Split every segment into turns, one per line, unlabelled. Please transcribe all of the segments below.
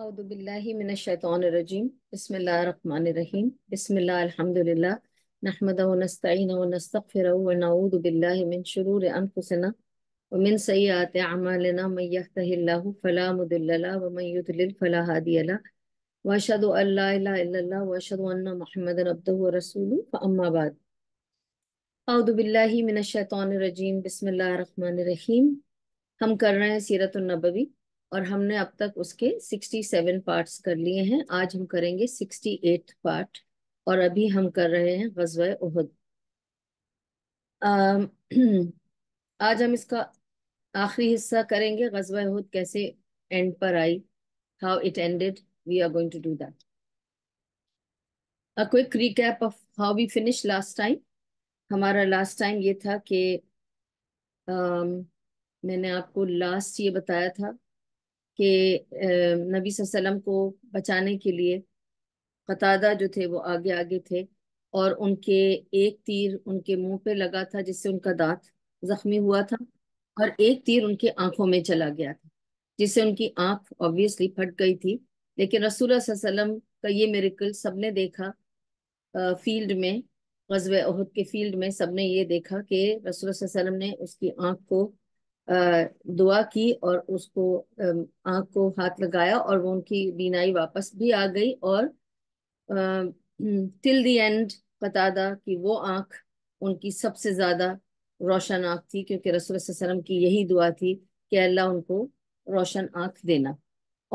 अज़बिल्लाशैतरजीम बसमीम बसमिल्लाहमदिल्ला नहमदनस्तफ़िरनऊदबिल्लिन शरूर अनफुसना वमिन सयात अमालना मैयतहिल्ला फ़लामुदल्ला वमैदल फ़ला हादियला वाशद अल्ला वाशद महमद अब्द रसूल फ़म्माबाद अज़बिल्लाशैतरजीम बसमिल्लाम हम कर रहे हैं सीरत नबवी और हमने अब तक उसके 67 पार्ट्स कर लिए हैं आज हम करेंगे 68 पार्ट और अभी हम कर रहे हैं गजब उहद आज हम इसका आखिरी हिस्सा करेंगे गजवा उहद कैसे एंड पर I how it ended we are going to do that a quick recap of how we finish last time हमारा लास्ट टाइम ये था कि um, मैंने आपको लास्ट ये बताया था कि नबी वसल्लम को बचाने के लिए कतादा जो थे वो आगे आगे थे और उनके एक तीर उनके मुंह पे लगा था जिससे उनका दांत जख्मी हुआ था और एक तीर उनके आंखों में चला गया था जिससे उनकी आंख ऑब्वियसली फट गई थी लेकिन रसूल वसल्लम का ये मेरिकल सबने देखा फील्ड में गजब अहद के फील्ड में सबने ये देखा कि रसूल वसल्लम ने उसकी आंख को दुआ की और उसको आंख को हाथ लगाया और वो उनकी बीनाई वापस भी आ गई और टिल दी एंड दा कि वो आंख उनकी सबसे ज़्यादा रोशन आँख थी क्योंकि रसूल सरम की यही दुआ थी कि अल्लाह उनको रोशन आँख देना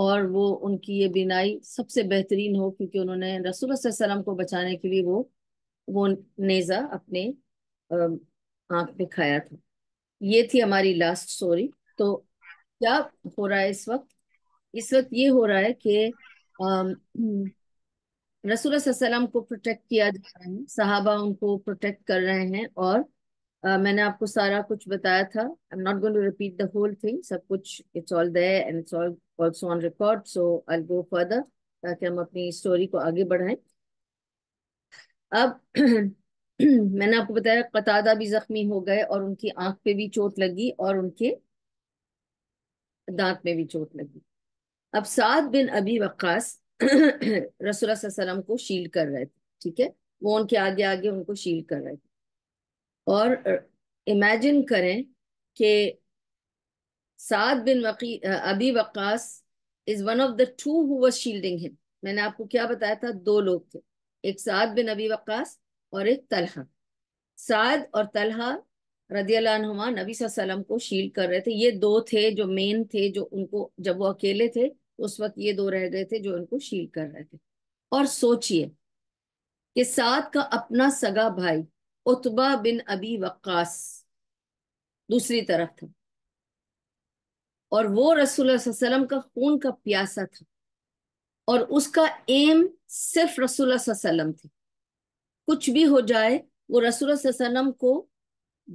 और वो उनकी ये बिनाई सबसे बेहतरीन हो क्योंकि उन्होंने रसूल सरम को बचाने के लिए वो वो नेज़ा अपने आँख में खाया था ये थी हमारी लास्ट स्टोरी तो क्या हो रहा है इस वक्त इस वक्त ये हो रहा है कि हम्म, रसूल सलाम को प्रोटेक्ट किया जा रहा है सहाबा उनको प्रोटेक्ट कर रहे हैं और आ, मैंने आपको सारा कुछ बताया था I am not going to repeat the whole thing सब कुछ it's all there and it's all also on record so I go further ताकि हम अपनी स्टोरी को आगे बढ़ाएं अब मैंने आपको बताया कतादा भी जख्मी हो गए और उनकी आंख पे भी चोट लगी और उनके दांत में भी चोट लगी अब सात बिन अभी वक्स रसोल को शील कर रहे थे ठीक है वो उनके आगे आगे उनको शील कर रहे थे और इमेजिन करें कि सात बिन वकी अभी वक्स is one of the two who shielding him मैंने आपको क्या बताया था दो लोग थे एक सात बिन अभी वक्स और एक तलहा साद और तलहा रदियाल्लाहुमा नबी सलम को शील कर रहे थे ये दो थे जो मेन थे जो उनको जब वो अकेले थे उस वक्त ये दो रह गए थे जो उनको शील कर रहे थे और सोचिए कि साद का अपना सगा भाई उतबा बिन अबी वक्कास दूसरी तरफ था और वो रसूल वसल्लम का खून का प्यासा था और उसका एम सिर्फ रसूल वसल्लम थे कुछ भी हो जाए वो रसूल सनम को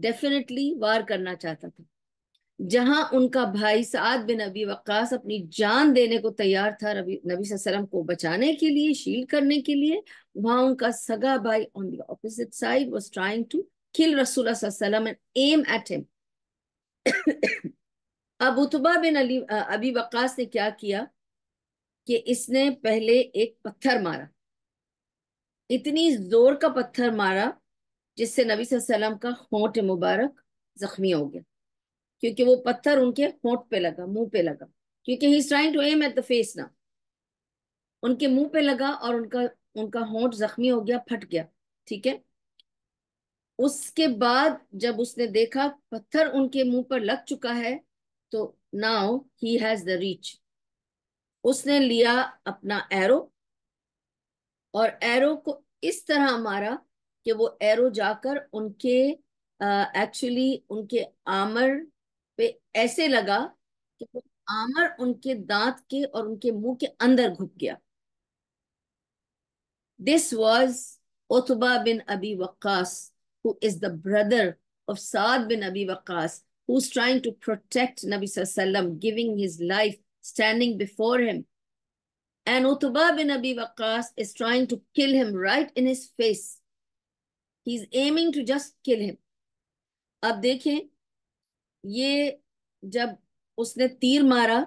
डेफिनेटली वार करना चाहता था जहां उनका भाई साद बिन अबी वक्स अपनी जान देने को तैयार था रबी नबी सलम को बचाने के लिए शील करने के लिए वहां उनका सगा भाई on the opposite side was trying to kill रसूल सल्लम एंड एम एट हिम अब उतबा बिन अली अबी वक्स ने क्या किया कि इसने पहले एक पत्थर मारा इतनी जोर का पत्थर मारा जिससे नबी सल्लम का होंठ मुबारक जख्मी हो गया क्योंकि वो पत्थर उनके होंठ पे लगा मुंह पे लगा क्योंकि he trying to aim at the face ना उनके मुंह पे लगा और उनका उनका होंठ जख्मी हो गया फट गया ठीक है उसके बाद जब उसने देखा पत्थर उनके मुंह पर लग चुका है तो now he has the reach उसने लिया अपना एरो और एरो को इस तरह मारा कि वो एरो जाकर उनके एक्चुअली उनके आमर पे ऐसे लगा कि वो आमर उनके दांत के और उनके मुंह के अंदर घुप गया दिस वॉज उतबा बिन अबी वक्कास हु इज द ब्रदर अबी वक्कास who is trying to protect नबी सल्लल्लाहु अलैहि वसल्लम giving his life standing before him And Utuba bin Abi Waqqas is trying to kill him right in his face. He's aiming to just kill him. अब देखें ये जब उसने तीर मारा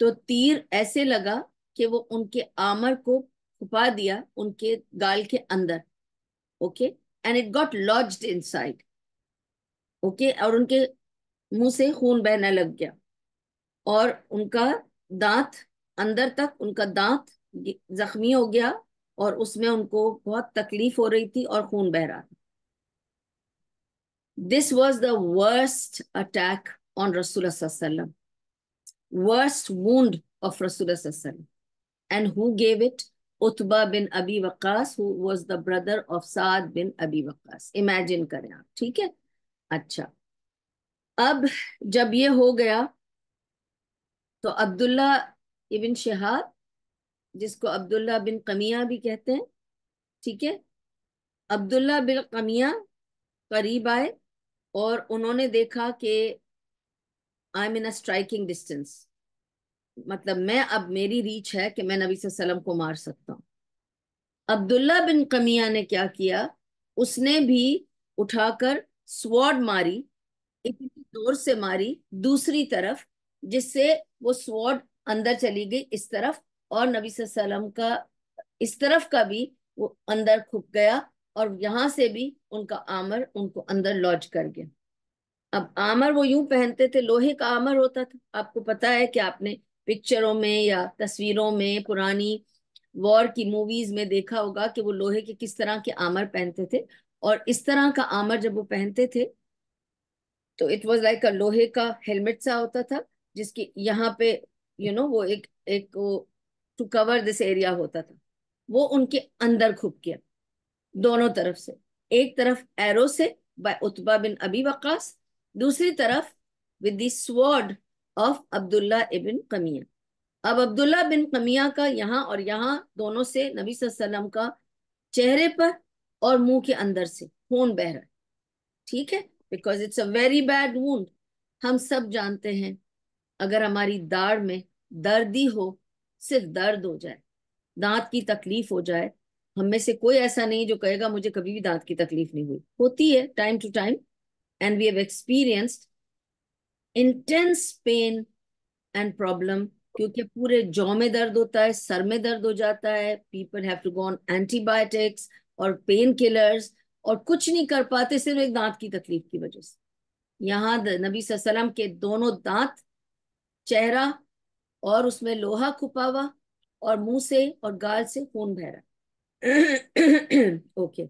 तो तीर ऐसे लगा कि वो उनके आमर को छुपा दिया उनके गाल के अंदर okay and it got inside okay और उनके मुंह से खून बहना लग गया और उनका दांत अंदर तक उनका दांत जख्मी हो गया और उसमें उनको बहुत तकलीफ हो रही थी और खून बह रहा था this was the worst attack on रसूल वर्स्ट वूंड ऑफ रसूल एंड हु गेव इट उत्बा बिन अबी वक्स who was the brother of साद बिन अबी वक्स इमेजिन करें आप ठीक है अच्छा अब जब ये हो गया तो अब्दुल्ला इबिन शहाब जिसको अब्दुल्ला बिन कमिया भी कहते हैं ठीक है अब्दुल्ला बिन कमिया करीब आए और उन्होंने देखा कि I am in a striking distance मतलब मैं अब मेरी रीच है कि मैं नबी सल्लम को मार सकता हूँ अब्दुल्ला बिन कमिया ने क्या किया उसने भी उठाकर स्वॉर्ड मारी इतनी जोर से मारी दूसरी तरफ जिससे वो स्वॉर्ड अंदर चली गई इस तरफ और नबी सल्लम का इस तरफ का भी वो अंदर खुप गया और यहां से भी उनका आमर उनको अंदर लॉज कर गया अब आमर वो यूं पहनते थे लोहे का आमर होता था आपको पता है कि आपने पिक्चरों में या तस्वीरों में पुरानी वॉर की मूवीज में देखा होगा कि वो लोहे के किस तरह के आमर पहनते थे और इस तरह का आमर जब वो पहनते थे तो इट वॉज लाइक अ लोहे का हेलमेट सा होता था जिसके यहाँ पे यू नो वो एक एक टू कवर दिस एरिया होता था वो उनके अंदर खुब किया दोनों तरफ से एक तरफ एरो से बाय उतबा बिन अबी वकास दूसरी तरफ विद स्वॉर्ड ऑफ अब्दुल्ला इबिन कमिया अब अब्दुल्ला बिन कमिया का यहाँ और यहाँ दोनों से नबी वसल्लम का चेहरे पर और मुंह के अंदर से खून बह रहा है ठीक है because it's a very bad wound हम सब जानते हैं अगर हमारी दाढ़ में दर्द ही हो सिर्फ दर्द हो जाए दांत की तकलीफ हो जाए हम में से कोई ऐसा नहीं जो कहेगा मुझे कभी भी दांत की तकलीफ नहीं हुई होती है time to time and we have experienced intense pain and problem क्योंकि पूरे जौ में दर्द होता है सर में दर्द हो जाता है people have to go on antibiotics और पेन किलर्स और कुछ नहीं कर पाते सिर्फ एक दांत की तकलीफ की वजह से यहाँ नबी वसल्लम के दोनों दांत चेहरा और उसमें लोहा खुपा हुआ और मुंह से और गाल से खून बह रहा ओके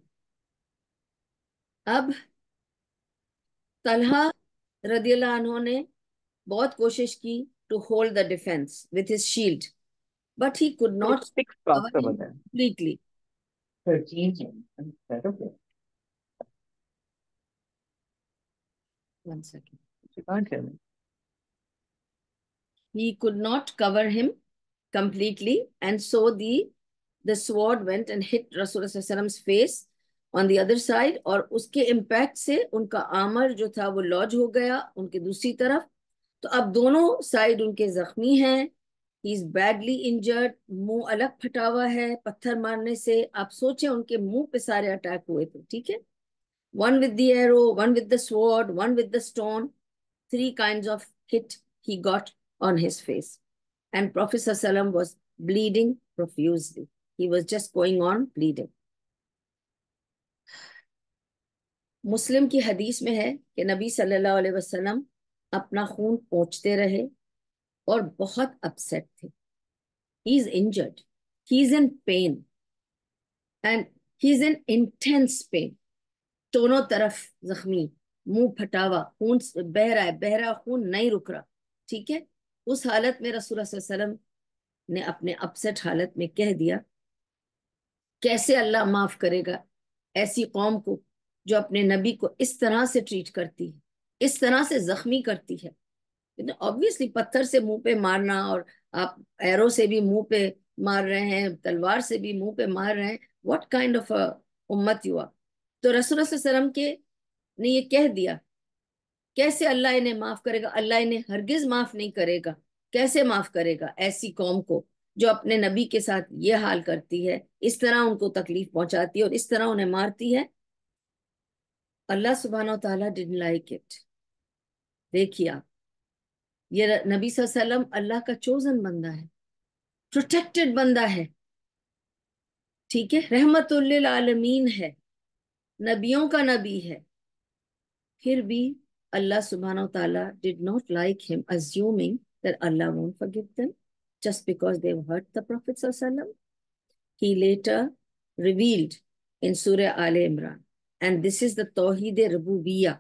अब तलहा रदियल्ला ने बहुत कोशिश की to hold the defence with his shield but he could not completely One second. She can't hear me. he could not cover him completely. And so the, the sword went and hit Rasulullah's face on the other side और उसके impact से उनका आमर जो था वो laws हो गया उनके दूसरी तरफ तो अब दोनों साइड उनके जख्मी हैं ही इज बैडली इंजर्ड मुंह अलग फटा हुआ है पत्थर मारने से आप सोचें उनके मुंह पे सारे अटैक हुए थे ठीक है one with the arrow one with the sword one with the stone three kind of hit he got on his face. And Professor Salam was bleeding profusely. He was just going on bleeding. मुस्लिम की हदीस में है कि नबी सल्लल्लाहु अलैहि वसल्लम अपना खून पहुँचते रहे और बहुत अपसेट थे he is injured he is in pain and he is in intense pain दोनों तरफ जख्मी मुंह फटावा खून बह रहा है बह रहा खून नहीं रुक रहा ठीक है उस हालत में रसूल वसल्लम ने अपने अपसेट हालत में कह दिया कैसे अल्लाह माफ करेगा ऐसी कौम को जो अपने नबी को इस तरह से ट्रीट करती है इस तरह से जख्मी करती है ऑब्वियसली पत्थर से मुंह पे मारना और आप एरो से भी मुंह पे मार रहे हैं तलवार से भी मुंह पे मार रहे हैं व्हाट काइंड ऑफ उम्मत युवा तो रसूल वसल्लम के ने ये कह दिया कैसे अल्लाह इन्हें माफ करेगा अल्लाह इन्हें हरगिज माफ नहीं करेगा कैसे माफ करेगा ऐसी कौम को जो अपने नबी के साथ ये हाल करती है इस तरह उनको तकलीफ पहुंचाती है और इस तरह उन्हें मारती है अल्लाह सुबहान तला डिड लाइक इट देखिए आप ये नबी वसल्लम अल्लाह का चोजन बंदा है प्रोटेक्टेड बंदा है ठीक है रहमत आलमीन है नबियों का नबी है फिर भी Allah subhanahu wa ta'ala did not like him, assuming that Allah won't forgive them just because they've hurt the Prophet. He later revealed in Surah Ali Imran, and this is the Tawheed Rububiyya.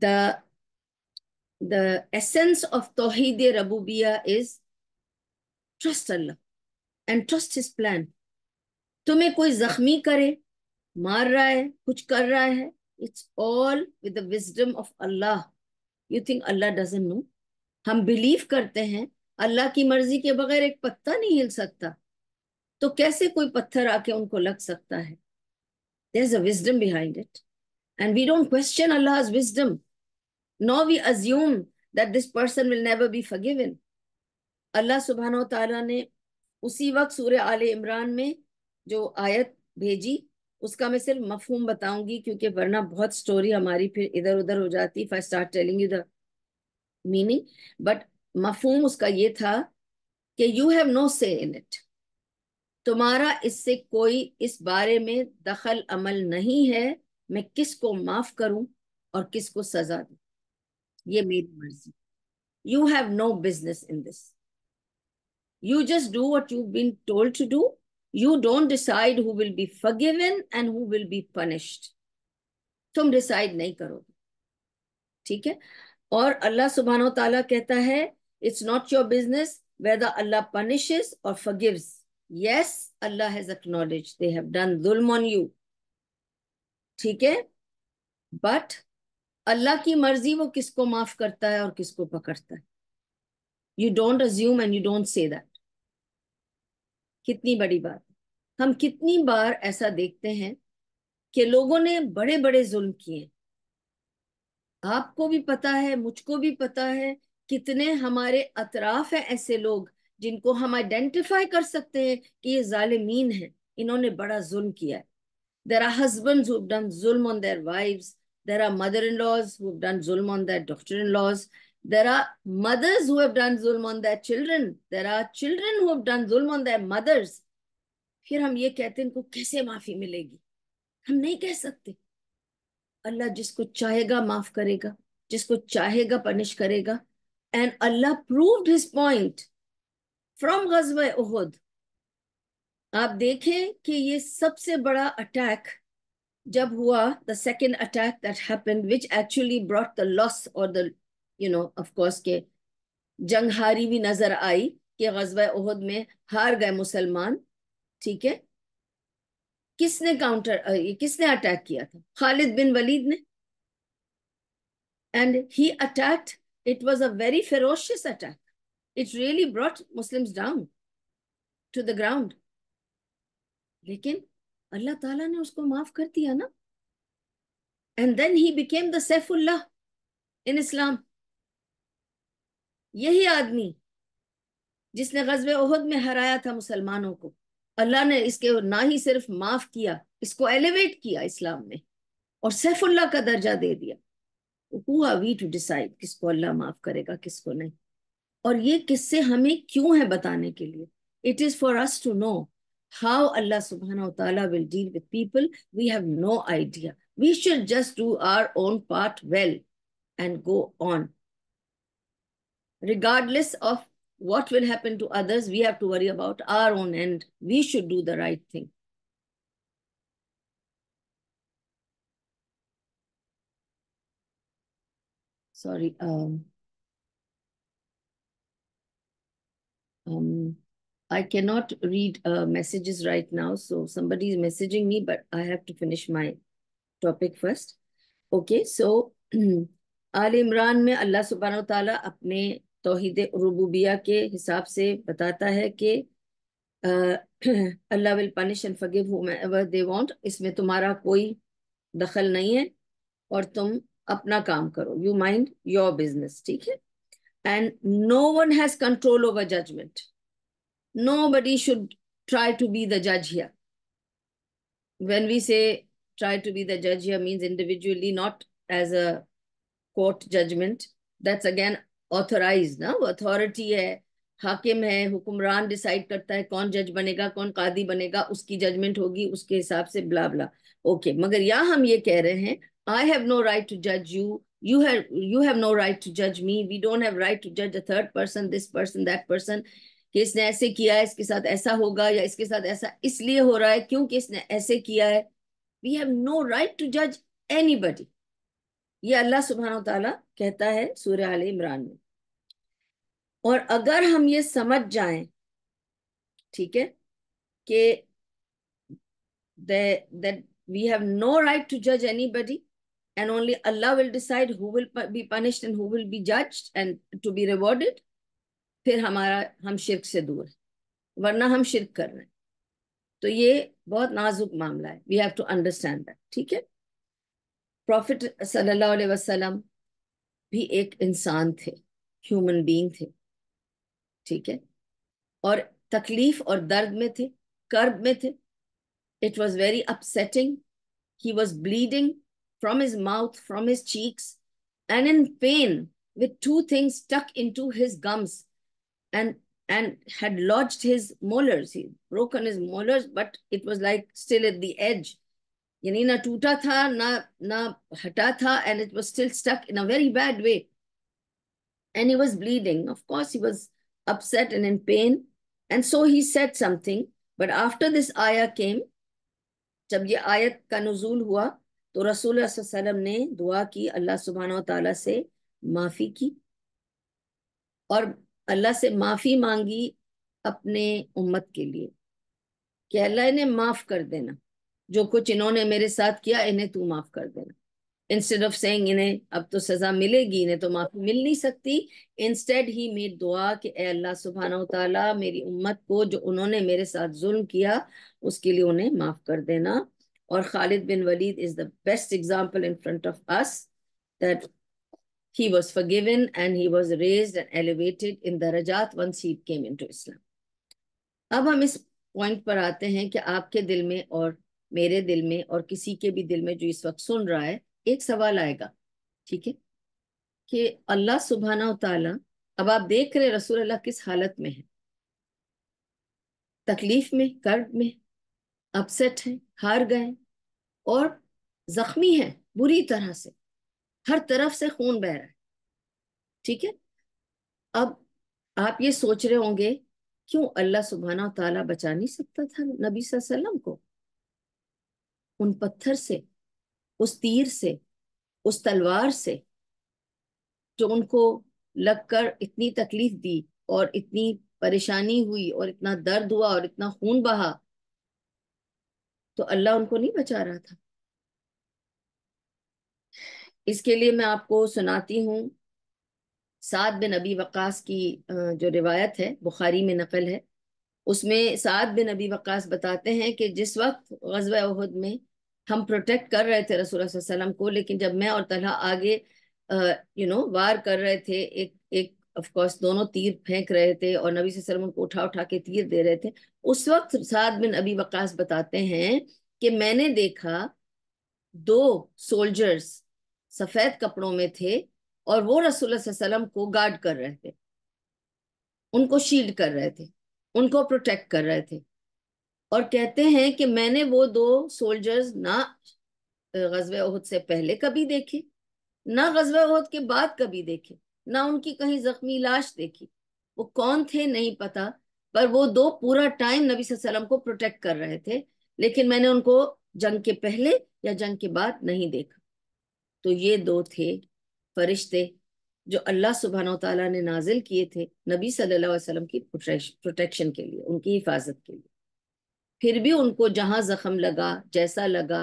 The, the essence of Tawheed Rububiyya is trust Allah and trust His plan. tumhe koi zakhmi kare maar raha hai kuch kar raha hai it's all with the wisdom of Allah you think Allah doesn't know हम believe करते हैं अल्लाह की मर्जी के बगैर एक पत्ता नहीं हिल सकता तो कैसे कोई पत्थर आके उनको लग सकता है there is a wisdom behind it and we don't question Allah wisdom no we assume that this person will never be forgiven Allah सुबहान तआला ने उसी वक्त सूर्य आल इमरान में जो आयत भेजी उसका मैं सिर्फ मफहूम बताऊंगी क्योंकि वरना बहुत स्टोरी हमारी फिर इधर उधर हो जाती five star telling you the meaning but मफहूम उसका ये था कि यू हैव नो से इन इट तुम्हारा इससे कोई इस बारे में दखल अमल नहीं है मैं किसको माफ करूं और किसको सजा दू ये मेरी मर्जी you have no business in this you just do what you been told to do you don't decide who will be forgiven and who will be punished तुम डिसाइड नहीं करोगे ठीक है और अल्लाह सुबहान तला कहता है it's not your business whether Allah punishes और forgives yes Allah has acknowledge they have done जुल्म ऑन यू ठीक है बट अल्लाह की मर्जी वो किसको माफ करता है और किसको पकड़ता है you don't assume and you don't say that कितनी बड़ी बात हम कितनी बार ऐसा देखते हैं कि लोगों ने बड़े बड़े जुल्म किए आपको भी पता है मुझको भी पता है कितने हमारे अतराफ हैं ऐसे लोग जिनको हम आइडेंटिफाई कर सकते हैं कि ये जालिमीन हैं इन्होंने बड़ा जुल्म किया है देर आर हजबेंड डन जुल्म on their wife there are mother in laws who done जुल्म on their daughter in laws There are mothers who have done zulm on their children. There are children who have done zulm on their mothers. फिर हम ये कहते हैं इनको कैसे माफी मिलेगी हम नहीं कह सकते अल्लाह जिसको चाहेगा माफ करेगा जिसको चाहेगा पनिश करेगा and Allah proved his point from गजब उहद आप देखें कि ये सबसे बड़ा अटैक जब हुआ the second attack that happened which actually brought the loss और the you know of course के जंग हारी भी नजर आई कि गजबा उहद में हार गए मुसलमान ठीक है किसने काउंटर किसने अटैक किया था खालिद बिन वलीद ने and he attacked it was a very ferocious attack it really brought Muslim down to the ground लेकिन अल्लाह ताला ने उसको माफ कर दिया ना and then he became the सेफुल्लाह इन इस्लाम यही आदमी जिसने गजब ओहद में हराया था मुसलमानों को अल्लाह ने इसके ना ही सिर्फ माफ किया इसको एलिवेट किया इस्लाम में और सैफुल्ला का दर्जा दे दिया हु वी टू डिसाइड किसको अल्लाह माफ करेगा किसको नहीं और ये किस्से हमें क्यों है बताने के लिए it is for us to know how Allah सुबहाना will deal with people we have no idea we should just do our own part well and go on regardless of what will happen to others, we have to worry about our own end. we should do the right thing. Sorry. Um, um, I cannot read uh, messages right now. So somebody is messaging me, but I have to finish my topic first. Okay, so Al Imran mein Allah subhanahu wa ta'ala apne तोहद रबूबिया के हिसाब से बताता है कि Allah will punish and forgive whomever they want इसमें तुम्हारा कोई दखल नहीं है और तुम अपना काम करो यू माइंड योर बिजनेस ठीक है and no one has control over judgement no buddy should try to be the जज हियर व्हेन वी से ट्राई टू बी द जज here means individually not as a court judgement that's again authorise ना वो authority है हाकिम है हुक्मरान decide करता है कौन जज बनेगा कौन कादी बनेगा उसकी जजमेंट होगी उसके हिसाब से ब्ला ब्ला ओके मगर यहाँ हम ये कह रहे हैं I have no right to जज you you have you have no right to judge me we don't have right to judge a third person this person that person कि इसने ऐसे किया है इसके साथ ऐसा होगा या इसके साथ ऐसा इसलिए हो रहा है क्योंकि इसने ऐसे किया है we have no right to जज एनी बडी ये अल्लाह सुबहान तहता कहता है सूर्य आल इमरान में और अगर हम ये समझ जाएं ठीक है कि that we have no right to जज anybody and only Allah will decide who will be punished and who will be judged and to be rewarded फिर हमारा हम शिरक से दूर है वरना हम शिरक कर रहे हैं तो ये बहुत नाजुक मामला है we have to understand that ठीक है प्रॉफिट सल्लल्लाहु अलैहि वसल्लम भी एक इंसान थे ह्यूमन बीइंग थे ठीक है और तकलीफ और दर्द में थे कर्ब में थे it was very upsetting he was bleeding from his mouth from his cheeks and in pain with two things stuck into his gums and and had lodged his molars. He broken his molars, but it was like still at the edge. Yani na tuta tha, na, na hata tha, and it was still stuck in a very bad way. And he was bleeding. Of course, he was upset and in pain. And so he said something. But after this ayah came, जब ये आयत का नजूल हुआ तो रसूल ने दुआ की अल्लाह सुबहान तला से माफ़ी की और अल्लाह से माफ़ी मांगी अपने उम्मत के लिए कि अल्लाह इन्हें माफ़ कर देना जो कुछ इन्होंने मेरे साथ किया इन्हें तू माफ़ कर देना इंस्टेड ऑफ सेइंग इन्हें अब तो सजा मिलेगी इन्हें तो माफी मिल नहीं सकती इंस्टेड ही मेरी दुआ कि अल्लाह सुबहाना तला मेरी उम्मत को जो उन्होंने मेरे साथ जुल्म किया उसके लिए उन्हें माफ कर देना और Khalid bin Walid is the best example in front of us that he was forgiven and he was raised and elevated in darajat once he came into islam अब हम इस पॉइंट पर आते हैं कि आपके दिल में और मेरे दिल में और किसी के भी दिल में जो इस वक्त सुन रहा है एक सवाल आएगा ठीक है कि अल्लाह सुबहाना तला अब आप देख रहे रसूल अल्लाह किस हालत में है तकलीफ में कर्ब में अपसेट है हार गए और जख्मी है बुरी तरह से हर तरफ से खून बह रहा है ठीक है अब आप ये सोच रहे होंगे क्यों अल्लाह सुबहाना तला बचा नहीं सकता था नबी वसल्लम को उन पत्थर से उस तीर से उस तलवार से जो उनको लगकर इतनी तकलीफ दी और इतनी परेशानी हुई और इतना दर्द हुआ और इतना खून बहा तो अल्लाह उनको नहीं बचा रहा था इसके लिए मैं आपको सुनाती हूँ साद बिन अबी वक़ास की जो रिवायत है बुखारी में नकल है उसमें साद बिन अबी वक़ास बताते हैं कि जिस वक्त गजब अहद में हम प्रोटेक्ट कर रहे थे रसूल वसल्लम को लेकिन जब मैं और तलहा आगे यू नो वार कर रहे थे एक एक कोर्स दोनों तीर फेंक रहे थे और नबी वसल्लम उनको उठा उठा के तीर दे रहे थे उस वक्त साद बिन अबी वकास बताते हैं कि मैंने देखा दो सोल्जर्स सफ़ेद कपड़ों में थे और वो रसूल वसल्लम को गार्ड कर रहे थे उनको शील्ड कर रहे थे उनको प्रोटेक्ट कर रहे थे और कहते हैं कि मैंने वो दो सोल्जर्स ना गजब अहद से पहले कभी देखे ना गजब अहद के बाद कभी देखे ना उनकी कहीं जख्मी लाश देखी वो कौन थे नहीं पता पर वो दो पूरा टाइम नबी सल्लम को प्रोटेक्ट कर रहे थे लेकिन मैंने उनको जंग के पहले या जंग के बाद नहीं देखा तो ये दो थे फरिश्ते जो अल्लाह सुबहान तला ने नाजिल किए थे नबी सल्लल्लाहु अलैहि वसल्लम की प्रोटेक्शन के लिए उनकी हिफाजत के लिए फिर भी उनको जहां जख्म लगा जैसा लगा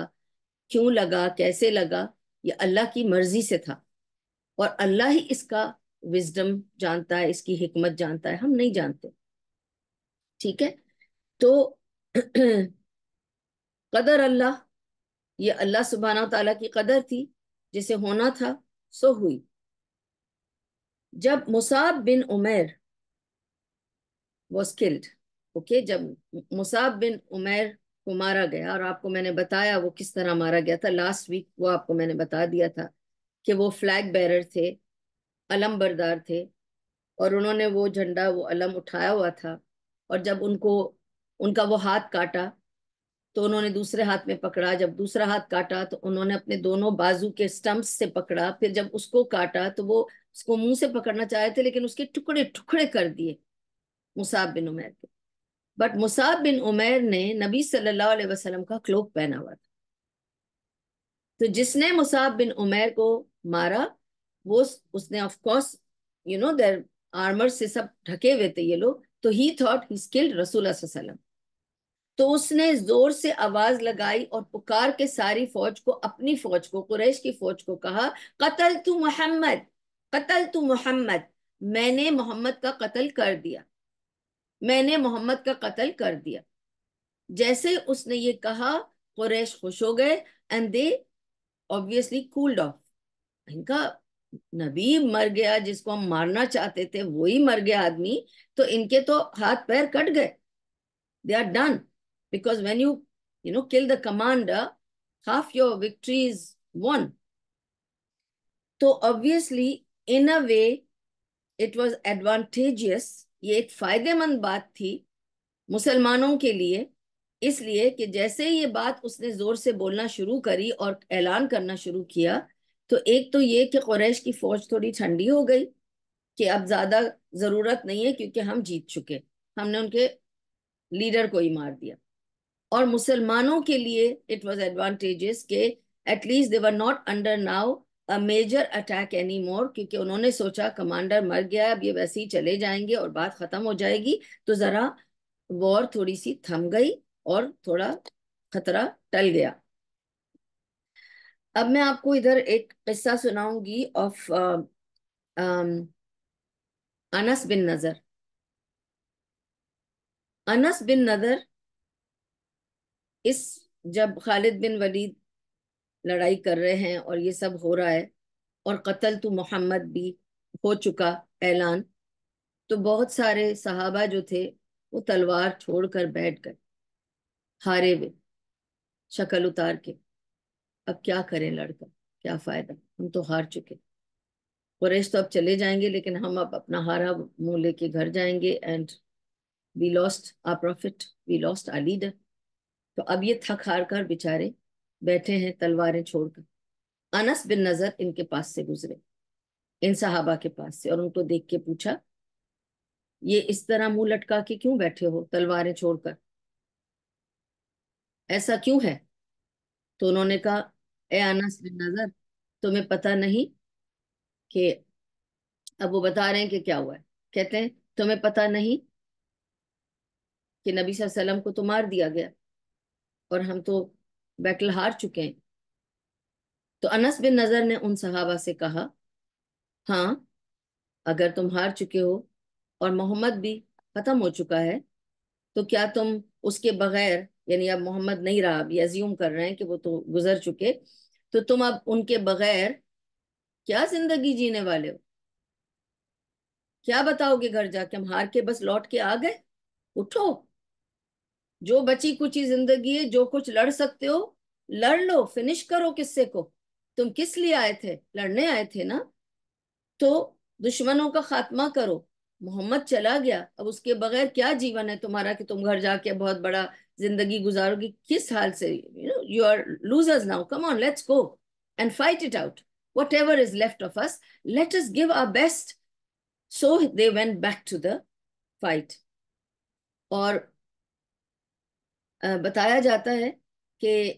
क्यों लगा कैसे लगा ये अल्लाह की मर्जी से था और अल्लाह ही इसका विजडम जानता है इसकी हिकमत जानता है हम नहीं जानते ठीक है तो कदर अल्लाह ये अल्लाह सुबहाना तला की कदर थी जिसे होना था सो हुई जब Musab bin Umair was killed okay जब मुसाब बिन उमेर को मारा गया और आपको मैंने बताया वो किस तरह मारा गया था लास्ट वीक वो आपको मैंने बता दिया था कि वो फ्लैग बैरर थे अलम बरदार थे और उन्होंने वो झंडा वो अलम उठाया हुआ था और जब उनको उनका वो हाथ काटा तो उन्होंने दूसरे हाथ में पकड़ा जब दूसरा हाथ काटा तो उन्होंने अपने दोनों बाजू के स्टम्प्स से पकड़ा फिर जब उसको काटा तो वो उसको मुंह से पकड़ना चाहे थे लेकिन उसके टुकड़े टुकड़े कर दिए मुसाब बिन उमैर के बट मुसाब बिन उमेर ने नबी सल्लल्लाहु अलैहि वसल्लम का क्लोक पहना हुआ था तो जिसने मुसाब बिन उमेर को मारा वो उसने of you know their armour से सब ढके हुए थे ये लोग तो ही थॉट ही स्किल्ड रसूल वसल्लम तो उसने जोर से आवाज लगाई और पुकार के सारी फौज को अपनी फौज को कुरैश की फौज को कहा कतल तू मोहम्मद कतल तू मोहम्मद मैंने मोहम्मद का कत्ल कर दिया मैंने मोहम्मद का कत्ल कर दिया जैसे उसने ये कहा कुरैश खुश हो गए and they obviously cooled off इनका नबी मर गया जिसको हम मारना चाहते थे वही मर गया आदमी तो इनके तो हाथ पैर कट गए they are done because when you you know kill the commander half your victory is won तो obviously in a way it was advantageous ये एक फायदेमंद बात थी मुसलमानों के लिए इसलिए कि जैसे ये बात उसने जोर से बोलना शुरू करी और ऐलान करना शुरू किया तो एक तो ये कि कुरैश की फौज थोड़ी ठंडी हो गई कि अब ज़्यादा ज़रूरत नहीं है क्योंकि हम जीत चुके हमने उनके लीडर को ही मार दिया और मुसलमानों के लिए इट वॉज एडवांटेजेस के at least they were not under now a major attack anymore क्योंकि उन्होंने सोचा कमांडर मर गया अब ये वैसे ही चले जाएंगे और बात खत्म हो जाएगी तो जरा वॉर थोड़ी सी थम गई और थोड़ा खतरा टल गया अब मैं आपको इधर एक किस्सा सुनाऊंगी ऑफ अनस बिन नजर अनस बिन नजर इस जब खालिद बिन वलीद लड़ाई कर रहे हैं और ये सब हो रहा है और कत्ल तो मोहम्मद भी हो चुका ऐलान तो बहुत सारे सहाबा जो थे वो तलवार छोड़कर बैठ गए हारे हुए शक्ल उतार के अब क्या करें लड़का क्या फायदा हम तो हार चुके कुरेश तो अब चले जाएंगे लेकिन हम अब अपना हारा मुंह लेके घर जाएंगे and we lost our prophet we lost our leader तो अब ये थक हार कर बेचारे बैठे हैं तलवारें छोड़कर अनस बिन नजर इनके पास से गुजरे इन साहबा के पास से और उनको देख के पूछा ये इस तरह मुंह लटका के क्यों बैठे हो तलवारें छोड़कर ऐसा क्यों है तो उन्होंने कहा ए अनस बिन नजर तुम्हें पता नहीं कि अब वो बता रहे हैं कि क्या हुआ है कहते हैं तुम्हें पता नहीं कि नबी वसल्लम को तो मार दिया गया और हम तो बैटल हार चुके हैं तो अनस बिन नजर ने उन सहाबा से कहा हाँ अगर तुम हार चुके हो और मोहम्मद भी खत्म हो चुका है तो क्या तुम उसके बगैर यानी अब मोहम्मद नहीं रहा अब यज्यूम कर रहे हैं कि वो तो गुजर चुके तो तुम अब उनके बगैर क्या जिंदगी जीने वाले हो क्या बताओगे घर जाके हम हार के बस लौट के आ गए उठो जो बची ही जिंदगी है जो कुछ लड़ सकते हो लड़ लो फिनिश करो किस्से को तुम किस लिए आए थे लड़ने आए थे ना तो दुश्मनों का खात्मा करो मोहम्मद चला गया अब उसके बगैर क्या जीवन है तुम्हारा कि तुम घर जाके बहुत बड़ा जिंदगी गुजारोगे किस हाल से you know you are losers now come on let's go and fight it out whatever is left of us let us give our best so they went back to the fight और बताया जाता है कि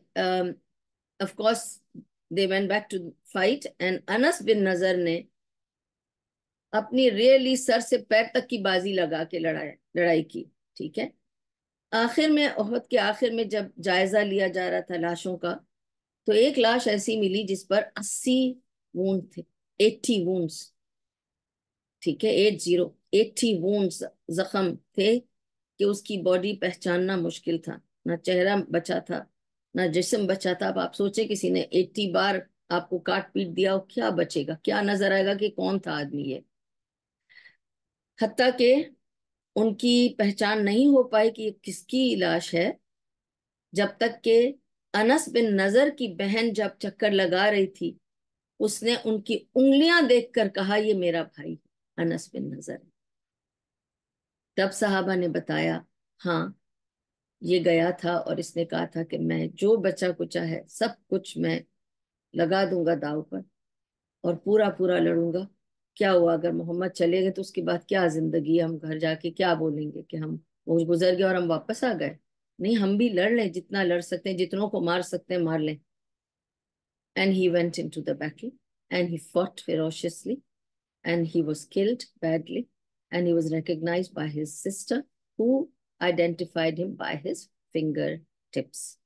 of course they went back to fight and Anas bin Nazar ने अपनी really sir से पैर तक की बाजी लगा के लड़ाई लड़ाई की ठीक है आखिर में ओहद के आखिर में जब जायजा लिया जा रहा था लाशों का तो एक लाश ऐसी मिली जिस पर अस्सी वूंड थे एट्टी वूंड्स ठीक है एट जीरो एट्टी वूंड्स जख्म थे कि उसकी बॉडी पहचानना मुश्किल था ना चेहरा बचा था ना जिसम बचा था अब आप सोचे किसी ने एट्टी बार आपको काट पीट दिया हो क्या बचेगा क्या नजर आएगा कि कौन था आदमी ये हत्या के उनकी पहचान नहीं हो पाई कि किसकी लाश है जब तक के अनस बिन नजर की बहन जब चक्कर लगा रही थी उसने उनकी उंगलियां देखकर कहा ये मेरा भाई अनस बिन नजर तब साहबा ने बताया हाँ ये गया था और इसने कहा था कि मैं जो बचा कुचा है सब कुछ मैं लगा दूंगा दाव पर और पूरा पूरा लड़ूंगा क्या हुआ अगर मोहम्मद चले गए तो उसके बाद क्या जिंदगी हम घर जाके क्या बोलेंगे कि हम वो गुजर गए और हम वापस आ गए नहीं हम भी लड़ लें जितना लड़ सकते हैं जितनों को मार सकते हैं मार लें and he went in to the battle and he fought ferociously and he was killed badly and he was recognize by his sister who identified him by his finger tips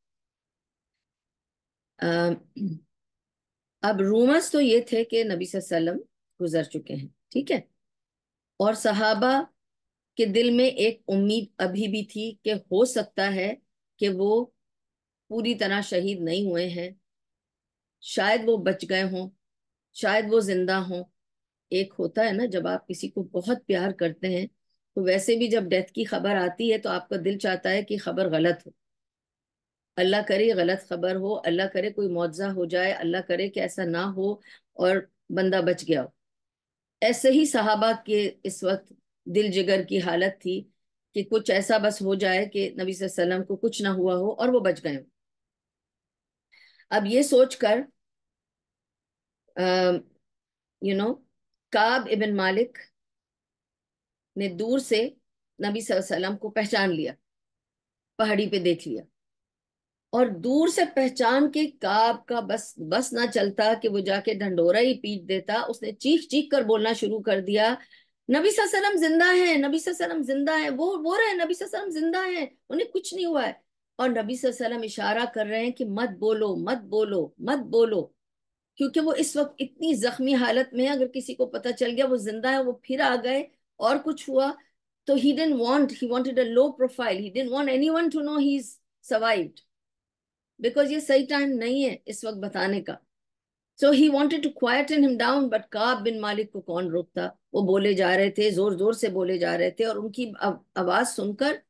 um, अब rumours तो ये थे कि नबी वसल्लम गुजर चुके हैं ठीक है और सहाबा के दिल में एक उम्मीद अभी भी थी कि हो सकता है कि वो पूरी तरह शहीद नहीं हुए हैं शायद वो बच गए हों शायद वो जिंदा हों एक होता है ना जब आप किसी को बहुत प्यार करते हैं तो वैसे भी जब डेथ की खबर आती है तो आपका दिल चाहता है कि खबर गलत हो अल्लाह करे गलत खबर हो अल्लाह करे कोई मुआवजा हो जाए अल्लाह करे कि ऐसा ना हो और बंदा बच गया हो ऐसे ही सहाबा के इस वक्त दिल जिगर की हालत थी कि कुछ ऐसा बस हो जाए कि नबी वसल्लम को कुछ ना हुआ हो और वो बच गए हो अब ये सोच कर यू नो काब इबन मालिक ने दूर से नबी वसल्लम को पहचान लिया पहाड़ी पे देख लिया और दूर से पहचान के काब का बस बस ना चलता कि वो जाके ढंडोरा ही पीट देता उसने चीख चीख कर बोलना शुरू कर दिया नबी वसल्लम जिंदा है नबी वसल्लम जिंदा है वो वो रहे नबी वसल्लम जिंदा है उन्हें कुछ नहीं हुआ है और नबी वसल्लम इशारा कर रहे हैं कि मत बोलो मत बोलो मत बोलो क्योंकि वो इस वक्त इतनी जख्मी हालत में है अगर किसी को पता चल गया वो जिंदा है वो फिर आ गए और कुछ हुआ तो he didn't want he wanted a low profile he didn't want anyone to know he is survived because ये सही टाइम नहीं है इस वक्त बताने का so he wanted to quiet in him down but Kaab bin Malik को कौन रोकता वो बोले जा रहे थे जोर जोर से बोले जा रहे थे और उनकी आवाज सुनकर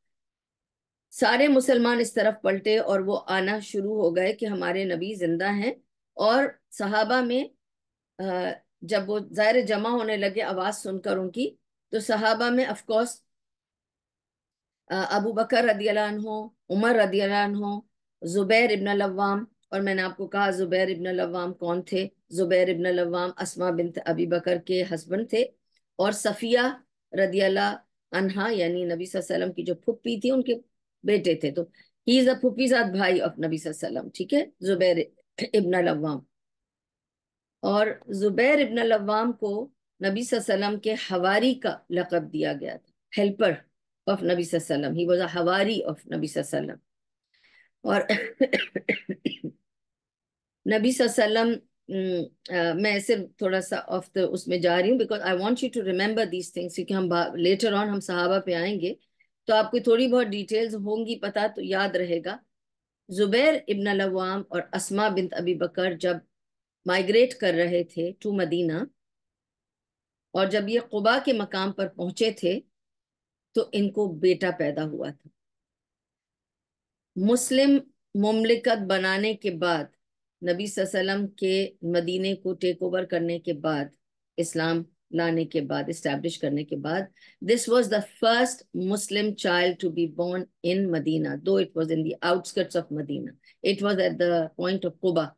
सारे मुसलमान इस तरफ पलटे और वो आना शुरू हो गए कि हमारे नबी जिंदा हैं और सहाबा में जब वो ज़ाहिर जमा होने लगे आवाज़ सुनकर उनकी तो सहाबा में अफकोर्स अबू बकर रदी हो उमर रदी हो ज़ुबैर इबन लवाम और मैंने आपको कहा ज़ुबैर इबन लवाम कौन थे ज़ुबैर इबन लवाम असमा बिन अबी बकर के हस्बैंड थे और सफ़िया रदियाला अनहा यानी नबी सल्लम की जो फुप्पी थी उनके बेटे थे तो ही इज़ अ फुप्पी साथ भाई ऑफ नबी सल्लम ठीक है ज़ुबैर इबन लवाम और ज़ुबैर इबन लवाम को नबी सल्लम के हवारी का लकब दिया गया था हेल्पर ऑफ नबी सल्लम ही वाज़ अ हवारी ऑफ नबी सल्लम और नबी सल्लम मैं सिर्फ थोड़ा सा ऑफ द उसमें जा रही हूँ because I want you to remember these things क्योंकि हम लेटर ऑन हम सहाबा पे आएंगे तो आपको थोड़ी बहुत डिटेल्स होंगी पता तो याद रहेगा जुबैर इब्न लवाम और असमा बिन अबी बकर जब माइग्रेट कर रहे थे टू मदीना और जब ये कुबा के मकाम पर पहुंचे थे तो इनको बेटा पैदा हुआ था मुस्लिम ममलिकत बनाने के बाद नबी वसल्लम के मदीने को टेक ओवर करने के बाद इस्लाम लाने के बाद इस्टेब्लिश करने के बाद this was the first Muslim child to be born in Medina though it was in the outskirts of Medina it was at the point of Quba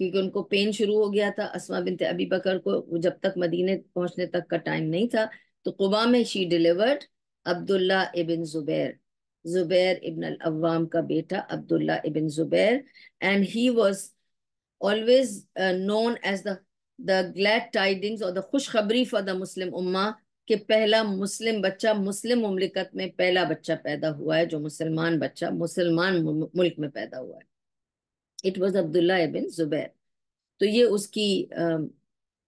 क्योंकि उनको पेन शुरू हो गया था असमा बिनते अबी बकर को जब तक मदीने पहुंचने तक का टाइम नहीं था तो कुबा में she delivered Abdullah ibn Zubair Zubair ibn Awam का बेटा Abdullah ibn Zubair and he was always known as the glad tidings और द खुशखबरी फॉर द मुस्लिम उम्मा के पहला मुस्लिम बच्चा मुस्लिम ममलिकत में पहला बच्चा पैदा हुआ है जो मुसलमान बच्चा मुसलमान मुल्क में पैदा हुआ है it was Abdullah bin Zubair तो ये उसकी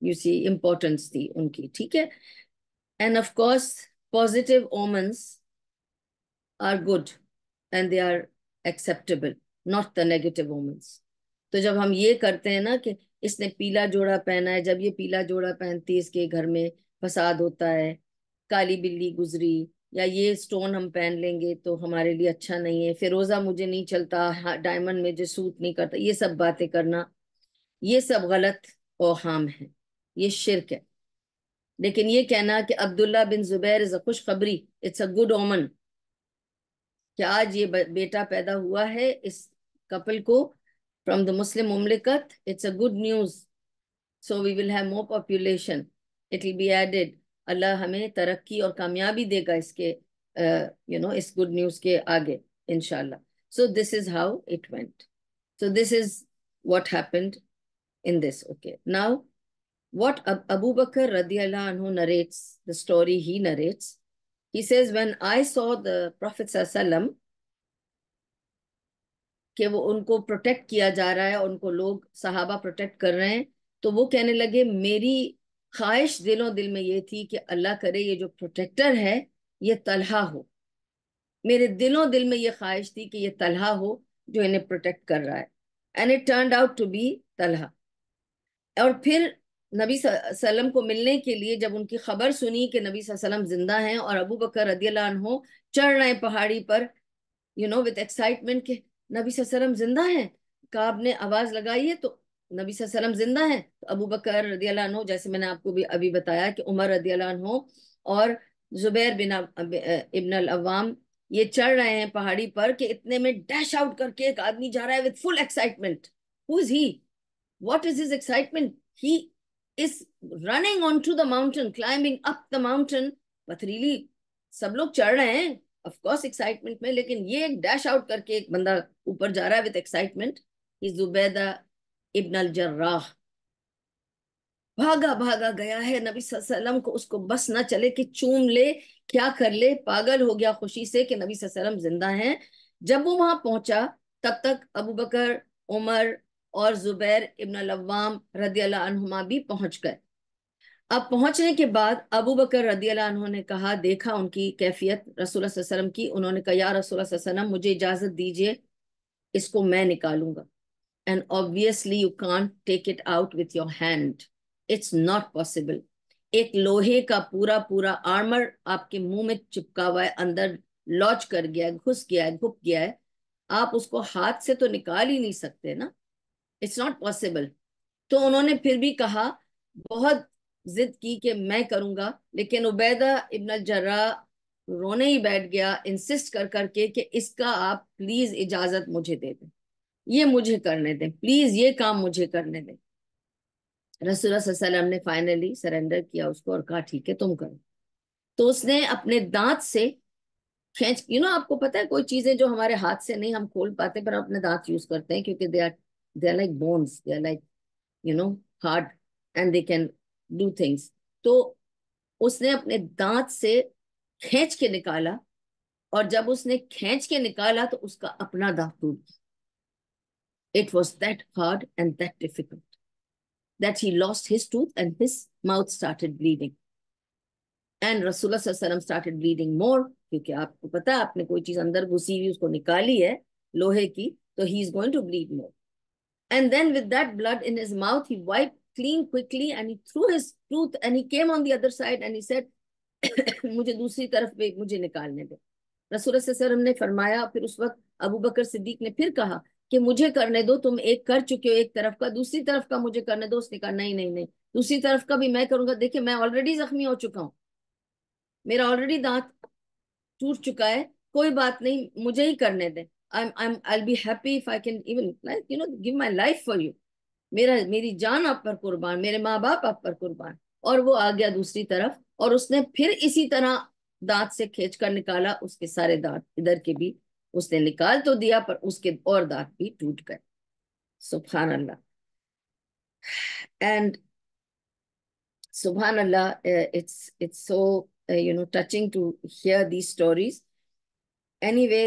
यू सी इम्पोर्टेंस थी उनकी ठीक है and of course positive omens are good and they are acceptable not the negative omens तो जब हम ये करते हैं ना कि इसने पीला जोड़ा पहना है जब ये पीला जोड़ा पहनती है इसके घर में फसाद होता है काली बिल्ली गुजरी या ये स्टोन हम पहन लेंगे तो हमारे लिए अच्छा नहीं है फिरोजा मुझे नहीं चलता डायमंड हाँ, मुझे सूट नहीं करता ये सब बातें करना ये सब गलत और हाम है ये शिरक है लेकिन ये कहना कि Abdullah bin Zubair is a खुशखबरी इट्स अ गुड ओमन कि आज ये बेटा पैदा हुआ है इस कपल को फ्रॉम द मुस्लिम मुमलिकत it's a good news so we will have more population it will be added Allah हमें तरक्की और कामयाबी देगा इसके यू नो इस गुड न्यूज़ के आगे इनशाला so this is how it went so this is what happened in this. Okay. Now, what Abu Bakr radiallahu anhu narrates, the story he narrates, he says, when I saw the Prophet sallam कि वो उनको protect किया जा रहा है उनको लोग सहाबा प्रोटेक्ट कर रहे हैं तो वो कहने लगे मेरी ख्वाहिश दिलों दिल में ये थी कि अल्लाह करे ये जो प्रोटेक्टर है ये तलहा हो मेरे दिलों दिल में ये ख्वाहिश थी कि ये तलहा हो जो इन्हें प्रोटेक्ट कर रहा है and it turn out to be Talha और फिर नबी सल्लम को मिलने के लिए जब उनकी खबर सुनी कि नबी सल्लम जिंदा हैं और अबू बकर हो चढ़ रहे पहाड़ी पर यू नो विद एक्साइटमेंट के नबी सल्लम जिंदा हैं काब ने आवाज लगाई है तो नबी वसल्लम जिंदा हैं तो अबू बकर रदियालान हो जैसे मैंने आपको भी अभी बताया कि उमर रदियालान हो और जुबैर बिन इबन अवाम ये चढ़ रहे हैं पहाड़ी पर कि इतने में डैश आउट करके एक आदमी जा रहा है with full excitement who is he what is his excitement he is running on to the mountain climbing up the mountain पथरीली सब लोग चढ़ रहे हैं ऑफ कोर्स एक्साइटमेंट में लेकिन ये एक डैश आउट करके एक बंदा ऊपर जा रहा है with excitement is Zubaida ibn al Jarrah भागा भागा गया है नबी वसल्लम को उसको बस ना चले कि चूम ले क्या कर ले पागल हो गया खुशी से कि नबी वसल्लम जिंदा हैं जब वो वहां पहुंचा तब तक अबू बकर उमर और जुबैर इब्न अवाम रदी भी पहुंच गए अब पहुंचने के बाद अबू बकर रदी अल्लाह ने कहा देखा उनकी कैफियत रसूल की उन्होंने कहा या रसूल मुझे इजाज़त दीजिए इसको मैं निकालूंगा And obviously you can't take it out with your hand. It's not possible. एक लोहे का पूरा पूरा आर्मर आपके मुंह में चिपका हुआ है अंदर लॉन्च कर गया है घुस गया है घुप गया है आप उसको हाथ से तो निकाल ही नहीं सकते ना इट्स नॉट पॉसिबल तो उन्होंने फिर भी कहा बहुत जिद की कि मैं करूंगा लेकिन उबैदा इबन जर्रा रोने ही बैठ गया इंसिस्ट कर करके कि इसका आप प्लीज इजाजत मुझे दे दें ये मुझे करने दें प्लीज ये काम मुझे करने दें सल्लम ने फाइनली सरेंडर किया उसको और कहा ठीक है तुम करो तो उसने अपने दांत से खींच यू नो आपको पता है कोई चीजें जो हमारे हाथ से नहीं हम खोल पाते पर अपने दांत यूज करते हैं क्योंकि they are they are like bones they are like you know hard and they can do things तो उसने अपने दांत से खींच के निकाला और जब उसने खींच के निकाला तो उसका अपना दांत टूट गया it was that hard and that difficult that he lost his tooth and his mouth started bleeding. And Rasulullah started bleeding more because you know you have something inside you have it out of so he is going to bleed more. And then with that blood in his mouth, he wiped clean quickly and he threw his tooth and he came on the other side and he said, "Mujhe dusri taraf pe mujhe nikalne de." Rasulullah said, "Sir, humne farmaya." Fir us vak Abu Bakr Siddiq ne fir kaha. कि मुझे करने दो तुम एक कर चुके हो एक तरफ का दूसरी तरफ का मुझे करने दो उसने कहा नहीं नहीं नहीं दूसरी तरफ का भी मैं करूंगा देखिए मैं ऑलरेडी जख्मी हो चुका हूं मेरा ऑलरेडी दांत टूट चुका है कोई बात नहीं मुझे ही करने दे I I am I be happy if I can even like you know give my life for you मेरा मेरी जान आप पर कुर्बान मेरे माँ बाप आप पर कुर्बान और वो आ गया दूसरी तरफ और उसने फिर इसी तरह दांत से खींच कर निकाला उसके सारे दांत इधर के भी उसने निकाल तो दिया पर उसके और दांत भी टूट गए सुबहान अल्लाह एंड सुबहान Allah it's it's so you know touching to hear the stories anyway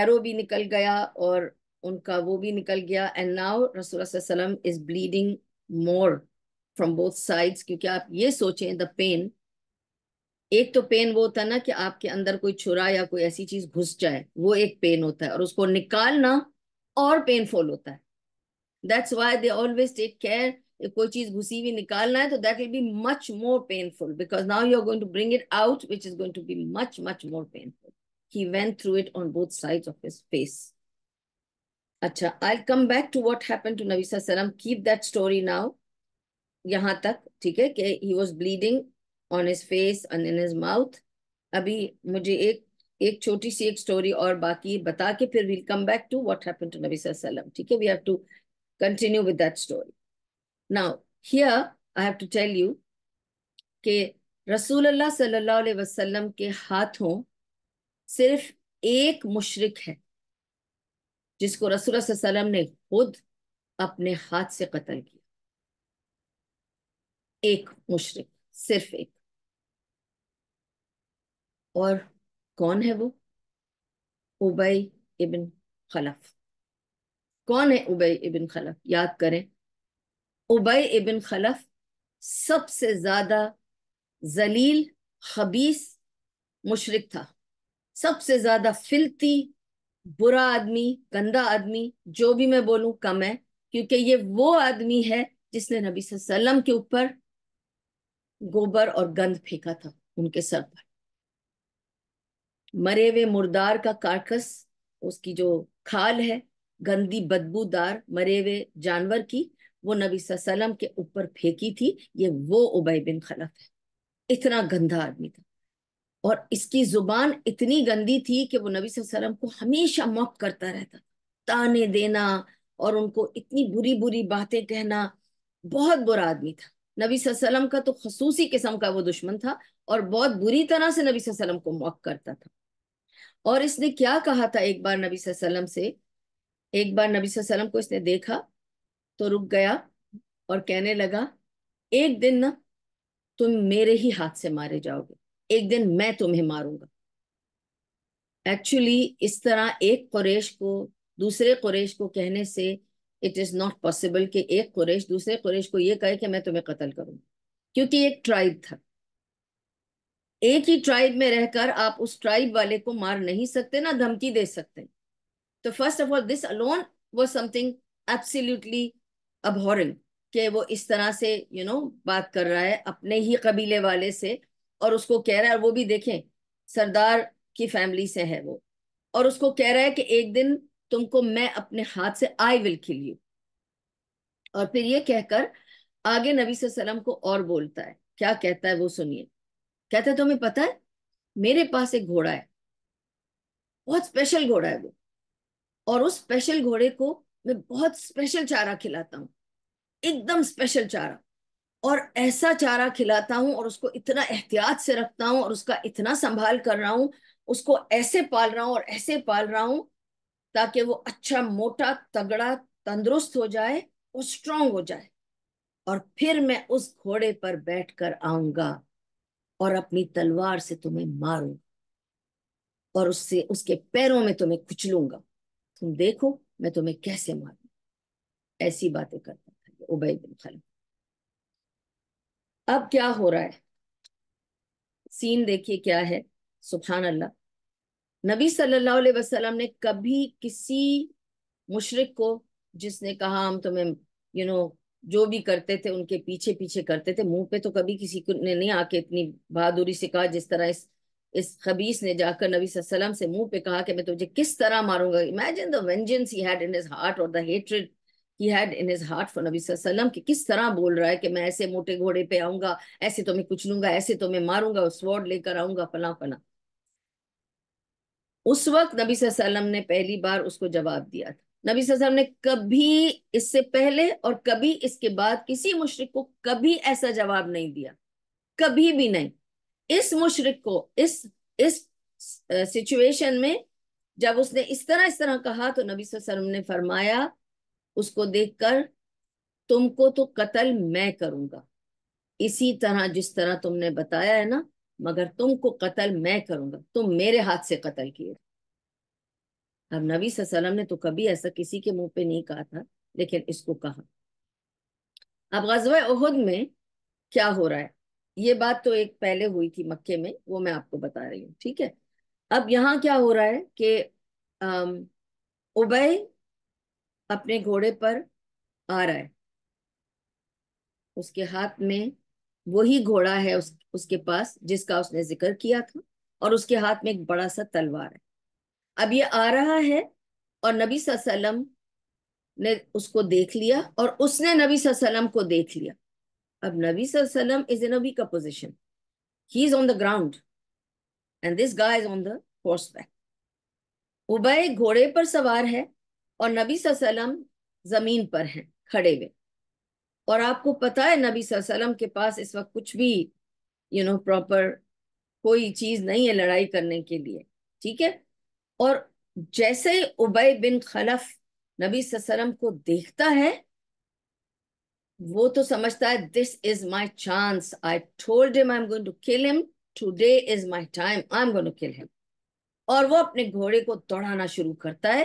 arrow भी निकल गया और उनका वो भी निकल गया एंड नाउ रसूल is bleeding more from both sides क्योंकि आप ये सोचें द पेन एक तो पेन वो होता है ना कि आपके अंदर कोई छुरा या कोई ऐसी चीज घुस जाए वो एक पेन होता है और उसको निकालना और पेनफुल होता है that's why they always take care कोई चीज घुसी हुई निकालना है तो that will be much more painful because now you are going to bring it out which is going to be much much more painful he went through it on both side of his face अच्छा I come back to what happen to सलम keep that story now यहां तक ठीक है कि ही was bleeding on his face and in his mouth अभी मुझे एक एक छोटी सी एक स्टोरी और बाकी बता के फिर we'll come back to what happened to नबी सल्लल्लाहु ठीक है we have to continue with that story now here I have to tell you के रसूल अल्लाह सल्लल्लाहु अलैहि वसल्लम के हाथों सिर्फ एक मुशरक है जिसको रसूल वसल्लम ने खुद अपने हाथ से कत्ल किया एक मुशरक सिर्फ एक और कौन है वो उबई इबिन खलफ कौन है उबई इबिन खलफ याद करें उबई इबिन खलफ सबसे ज्यादा जलील खबीस मुशरक था सबसे ज्यादा फिलती बुरा आदमी गंदा आदमी जो भी मैं बोलूं कम है क्योंकि ये वो आदमी है जिसने नबी वसल्लम के ऊपर गोबर और गंद फेंका था उनके सर पर मरे हुए मुर्दार का कार्कस उसकी जो खाल है गंदी बदबूदार मरे हुए जानवर की वो नबी वसल्लम के ऊपर फेंकी थी ये वो उबै बिन खलफ है इतना गंदा आदमी था और इसकी जुबान इतनी गंदी थी कि वो नबी वसल्लम को हमेशा मॉक करता रहता ताने देना और उनको इतनी बुरी बुरी बातें कहना बहुत बुरा आदमी था नबी वसल्लम का तो खसूसी किस्म का वो दुश्मन था और बहुत बुरी तरह से नबी वसल्लम को मॉक करता था और इसने क्या कहा था एक बार नबी सल्लम से एक बार नबी सल्लम को इसने देखा तो रुक गया और कहने लगा एक दिन ना तुम मेरे ही हाथ से मारे जाओगे एक दिन मैं तुम्हें मारूंगा एक्चुअली इस तरह एक कुरेश को दूसरे कुरेश को कहने से इट इज़ नॉट पॉसिबल कि एक कुरेश दूसरे कुरेश को ये कहे कि मैं तुम्हें कत्ल करूंगा क्योंकि एक ट्राइब था एक ही ट्राइब में रहकर आप उस ट्राइब वाले को मार नहीं सकते ना धमकी दे सकते तो first of all this alone was something absolutely abhorring कि वो इस तरह से यू you नो know, बात कर रहा है अपने ही कबीले वाले से और उसको कह रहा है वो भी देखें सरदार की फैमिली से है वो और उसको कह रहा है कि एक दिन तुमको मैं अपने हाथ से आई विल खिल यू और फिर ये कहकर आगे नबी सलम को और बोलता है क्या कहता है वो सुनिए कहता है तुम्हें पता है मेरे पास एक घोड़ा है बहुत स्पेशल घोड़ा है वो और उस स्पेशल घोड़े को मैं बहुत स्पेशल चारा खिलाता हूँ एकदम स्पेशल चारा और ऐसा चारा खिलाता हूँ और उसको इतना एहतियात से रखता हूँ और उसका इतना संभाल कर रहा हूँ उसको ऐसे पाल रहा हूँ और ऐसे पाल रहा हूँ ताकि वो अच्छा मोटा तगड़ा तंदुरुस्त हो जाए और स्ट्रांग हो जाए और फिर मैं उस घोड़े पर बैठकर आऊंगा और अपनी तलवार से तुम्हें मारूंगा और उससे उसके पैरों में तुम्हें कुचलूंगा तुम देखो मैं तुम्हें कैसे मारूं ऐसी बातें करता था उबई बिन खलफ अब क्या हो रहा है सीन देखिए क्या है सुबहान अल्लाह नबी सल्लल्लाहु अलैहि वसल्लम ने कभी किसी मुशरक को जिसने कहा हम तुम्हें यू नो जो भी करते थे उनके पीछे पीछे करते थे मुंह पे तो कभी किसी को ने नहीं आके इतनी बहादुरी से कहा जिस तरह इस इस खबीस ने जाकर नबी सल्लम से मुंह पे कहा कि मैं तुझे किस तरह मारूंगा imagine vengeance had in his heart और the hatred he had in his heart for नबी वसल्लम कि किस तरह बोल रहा है कि मैं ऐसे मोटे घोड़े पे आऊंगा ऐसे तो मैं कुचलूंगा ऐसे तो मैं मारूंगा और स्वॉर्ड लेकर आऊंगा फला फना उस वक्त नबी सल्लम ने पहली बार उसको जवाब दिया था नबी सजा ने कभी इससे पहले और कभी इसके बाद किसी मुशरक को कभी ऐसा जवाब नहीं दिया कभी भी नहीं इस मुशरक को इस इस सिचुएशन में जब उसने इस तरह इस तरह कहा तो नबी वसल्लम ने फरमाया उसको देखकर तुमको तो कत्ल मैं करूंगा इसी तरह जिस तरह तुमने बताया है ना मगर तुमको कत्ल मैं करूंगा तुम मेरे हाथ से कत्ल किए अब नबी सल्लम ने तो कभी ऐसा किसी के मुंह पे नहीं कहा था लेकिन इसको कहा अब गजवा उहद में क्या हो रहा है ये बात तो एक पहले हुई थी मक्के में वो मैं आपको बता रही हूँ ठीक है अब यहाँ क्या हो रहा है कि उबे अपने घोड़े पर आ रहा है उसके हाथ में वही घोड़ा है उस उसके पास जिसका उसने जिक्र किया था और उसके हाथ में एक बड़ा सा तलवार है अब ये आ रहा है और नबी वसल्लम ने उसको देख लिया और उसने नबी वसल्लम को देख लिया अब नबी वसल्लम इज नबी का position he is on the ground and this guy is on the horse back Ubay घोड़े पर सवार है और नबी वसल्लम जमीन पर है खड़े हुए और आपको पता है नबी वसल्लम के पास इस वक्त कुछ भी यू नो प्रॉपर कोई चीज नहीं है लड़ाई करने के लिए ठीक है और जैसे ही उबई बिन खलफ नबी ससरम को देखता है वो तो समझता है this is my chance I told him I am going to kill him today is my time I am going to kill him और वो अपने घोड़े को दौड़ाना शुरू करता है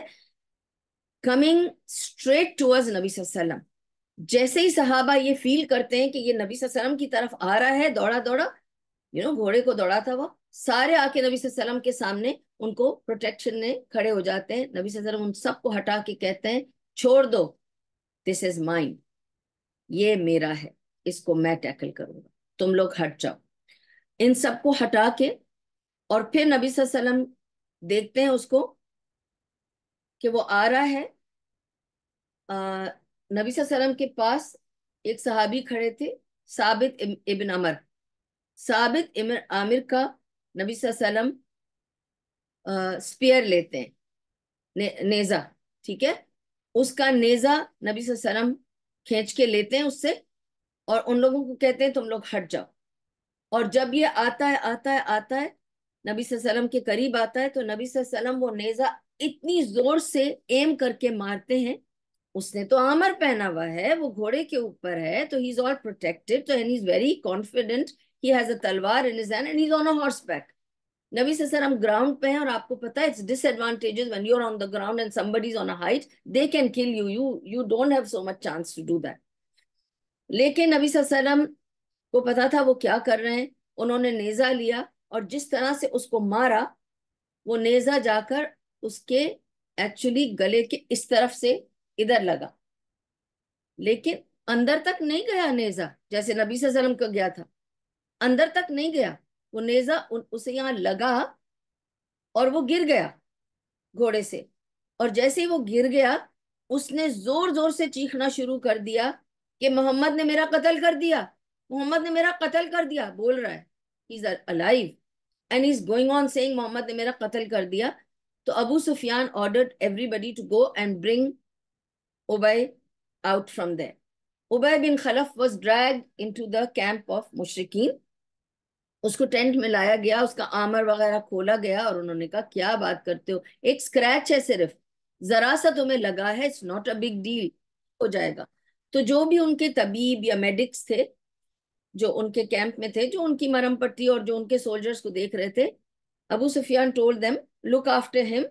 कमिंग स्ट्रेट टूवर्ड्स नबी सलम जैसे ही सहाबा ये फील करते हैं कि ये नबी सलम की तरफ आ रहा है दौड़ा दौड़ा यू नो घोड़े को दौड़ा था वो सारे आके नबी वसल्लम के सामने उनको प्रोटेक्शन में खड़े हो जाते हैं नबी वसल्लम उन सबको हटा के कहते हैं छोड़ दो दिस इज माइंड ये मेरा है इसको मैं टैकल करूंगा तुम लोग हट जाओ इन सबको हटा के और फिर नबी वसल्लम देखते हैं उसको कि वो आ रहा है नबी वसल्लम के पास एक सहाबी खड़े थे साबित इब, इबन अमर साबित इमर आमिर का नबी वसल्लम स्पेयर लेते हैं ने, नेजा ठीक है उसका नेजा नबी वसल्लम खींच के लेते हैं उससे और उन लोगों को कहते हैं तुम लोग हट जाओ और जब ये आता है आता है आता है नबी वसल्लम के करीब आता है तो नबी वसल्लम वो नेजा इतनी जोर से एम करके मारते हैं उसने तो आमर पहना हुआ है वो घोड़े के ऊपर है तो ही इज ऑल प्रोटेक्टेड तो and is very confident he has a talwar in his hand and he's on a horseback. Nabi says, sir, I'm ground pe hai aur aapko pata hai it's disadvantages when you're on the ground and somebody's on a height. They can kill you. You, you don't have so much chance to do that. लेकिन नबी वसल्लम को पता था वो क्या कर रहे हैं उन्होंने नेजा लिया और जिस तरह से उसको मारा वो नेजा जाकर उसके एक्चुअली गले के इस तरफ से इधर लगा लेकिन अंदर तक नहीं गया नेजा जैसे नबी वसल्लम को गया था अंदर तक नहीं गया वो नेजा उसे यहाँ लगा और वो गिर गया घोड़े से और जैसे ही वो गिर गया उसने जोर जोर से चीखना शुरू कर दिया कि मोहम्मद ने मेरा कत्ल कर दिया मोहम्मद ने मेरा कत्ल कर दिया बोल रहा है is alive and is going on saying Muhammad ने मेरा कत्ल कर दिया तो Abu Sufyan order everybody to go and bring Ubay out from there Ubay bin Khalaf was dragged into the camp of Mushrikin उसको टेंट में लाया गया उसका आमर वगैरह खोला गया और उन्होंने कहा क्या बात करते हो एक स्क्रैच है सिर्फ जरा सा तुम्हें लगा है it's not a big deal हो जाएगा तो जो भी उनके तबीब या मेडिक्स थे जो उनके कैंप में थे जो उनकी मरम पट्टी और जो उनके सोल्जर्स को देख रहे थे Abu Sufyan told them look after him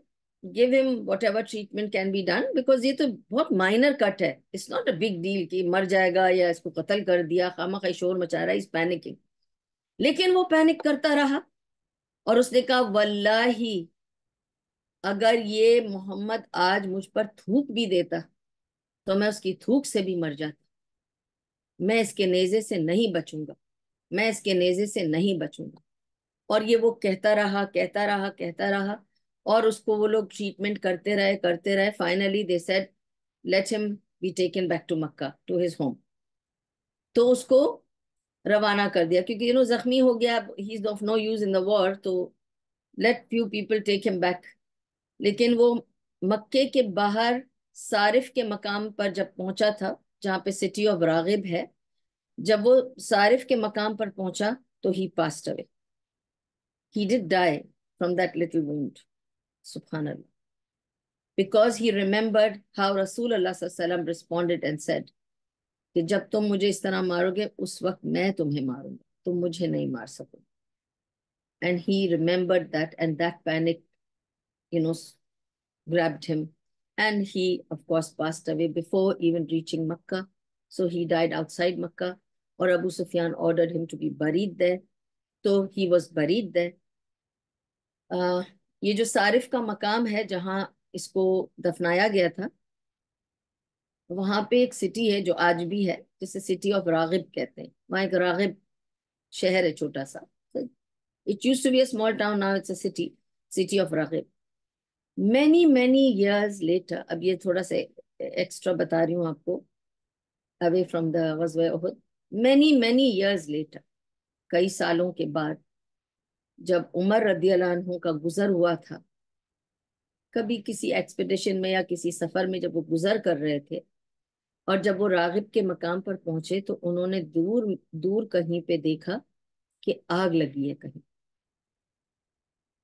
give him whatever treatment can be done because ये तो बहुत माइनर कट है it's not a big deal कि मर जाएगा या इसको कत्ल कर दिया खामा खैशोर मचा रहा है इस पैनिकिंग लेकिन वो पैनिक करता रहा और उसने कहा वल्ला ही अगर ये मोहम्मद आज मुझ पर थूक भी देता तो मैं उसकी थूक से भी मर जाता मैं इसके नेजे से नहीं बचूंगा मैं इसके नेजे से नहीं बचूंगा और ये वो कहता रहा कहता रहा कहता रहा और उसको वो लोग ट्रीटमेंट करते रहे करते रहे finally they said let him be taken back to Mecca to his home तो उसको रवाना कर दिया क्योंकि यू नो जख्मी हो गया he is of no use in the war तो let few people take him back लेकिन वो मक्के के बाहर सारिफ के मकाम पर जब पहुंचा था जहाँ पे सिटी ऑफ रागिब है जब वो सारिफ के मकाम पर पहुंचा तो he passed away he did die from that little wound सुबहान अल्लाह बिकॉज ही रिमेंबर्ड हाउ रसूल अल्लाह रिस्पॉन्डेड एंड सेड कि जब तुम मुझे इस तरह मारोगे उस वक्त मैं तुम्हें मारूंगा तुम मुझे नहीं मार सकोगे and he remember that and that panic you know grabbed him and he of course passed away before even reaching Mecca so he died outside Mecca और Abu Sufyan order him to be buried दे तो he was buried दे ये जो सारिफ का मकाम है जहाँ इसको दफनाया गया था वहां पे एक सिटी है जो आज भी है जिसे सिटी ऑफ रागिब कहते हैं वहाँ एक रागिब शहर है छोटा सा it use to be small town now it's a city city of रागिब मैनी मैनी ईयर्स लेटर अब ये थोड़ा सा एक्स्ट्रा बता रही हूँ आपको अवे फ्रॉम द गजवाहद मैनी मैनी ईयर्स लेटर कई सालों के बाद जब उमर रदी का गुजर हुआ था कभी किसी एक्सपेडिशन में या किसी सफर में जब वो गुजर कर रहे थे और जब वो रागिब के मकाम पर पहुंचे तो उन्होंने दूर दूर कहीं पे देखा कि आग लगी है कहीं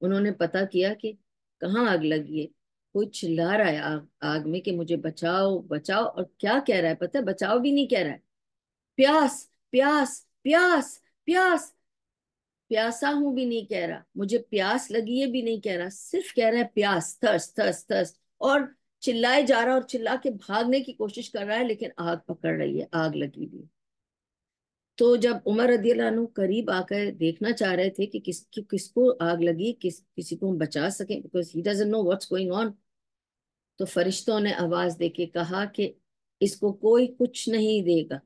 उन्होंने पता किया कि कहाँ आग लगी है कोई चिल्ला रहा है आग आग में कि मुझे बचाओ बचाओ और क्या कह रहा है पता है बचाओ भी नहीं कह रहा है प्यास प्यास प्यास प्यास प्यासा हूं भी नहीं कह रहा मुझे प्यास लगी है भी नहीं कह रहा सिर्फ कह रहा है प्यास थर्स थर्स थर्स और चिल्लाए जा रहा है और चिल्ला के भागने की कोशिश कर रहा है लेकिन आग पकड़ रही है आग लगी हुई तो जब उमर रदीलानु करीब आकर देखना चाह रहे थे कि किस कि, किसको आग लगी किस किसी को हम बचा सकें because he doesn't know what's going on तो फरिश्तों ने आवाज दे के कहा कि इसको कोई कुछ नहीं देगा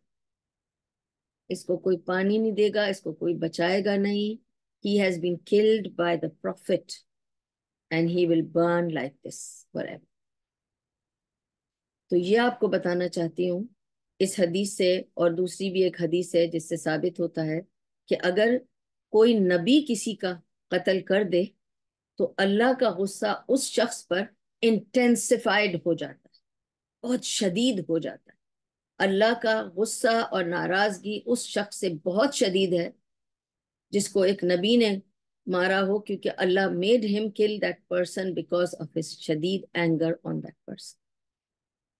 इसको कोई पानी नहीं देगा इसको कोई बचाएगा नहीं he has been killed by the prophet and he will burn like this ever तो ये आपको बताना चाहती हूँ इस हदीस से और दूसरी भी एक हदीस है जिससे साबित होता है कि अगर कोई नबी किसी का कत्ल कर दे तो अल्लाह का गुस्सा उस शख्स पर इंटेंसिफाइड हो जाता है बहुत शदीद हो जाता है अल्लाह का गुस्सा और नाराज़गी उस शख्स से बहुत शदीद है जिसको एक नबी ने मारा हो क्योंकि Allah made him kill that person because of his शदीद anger on that person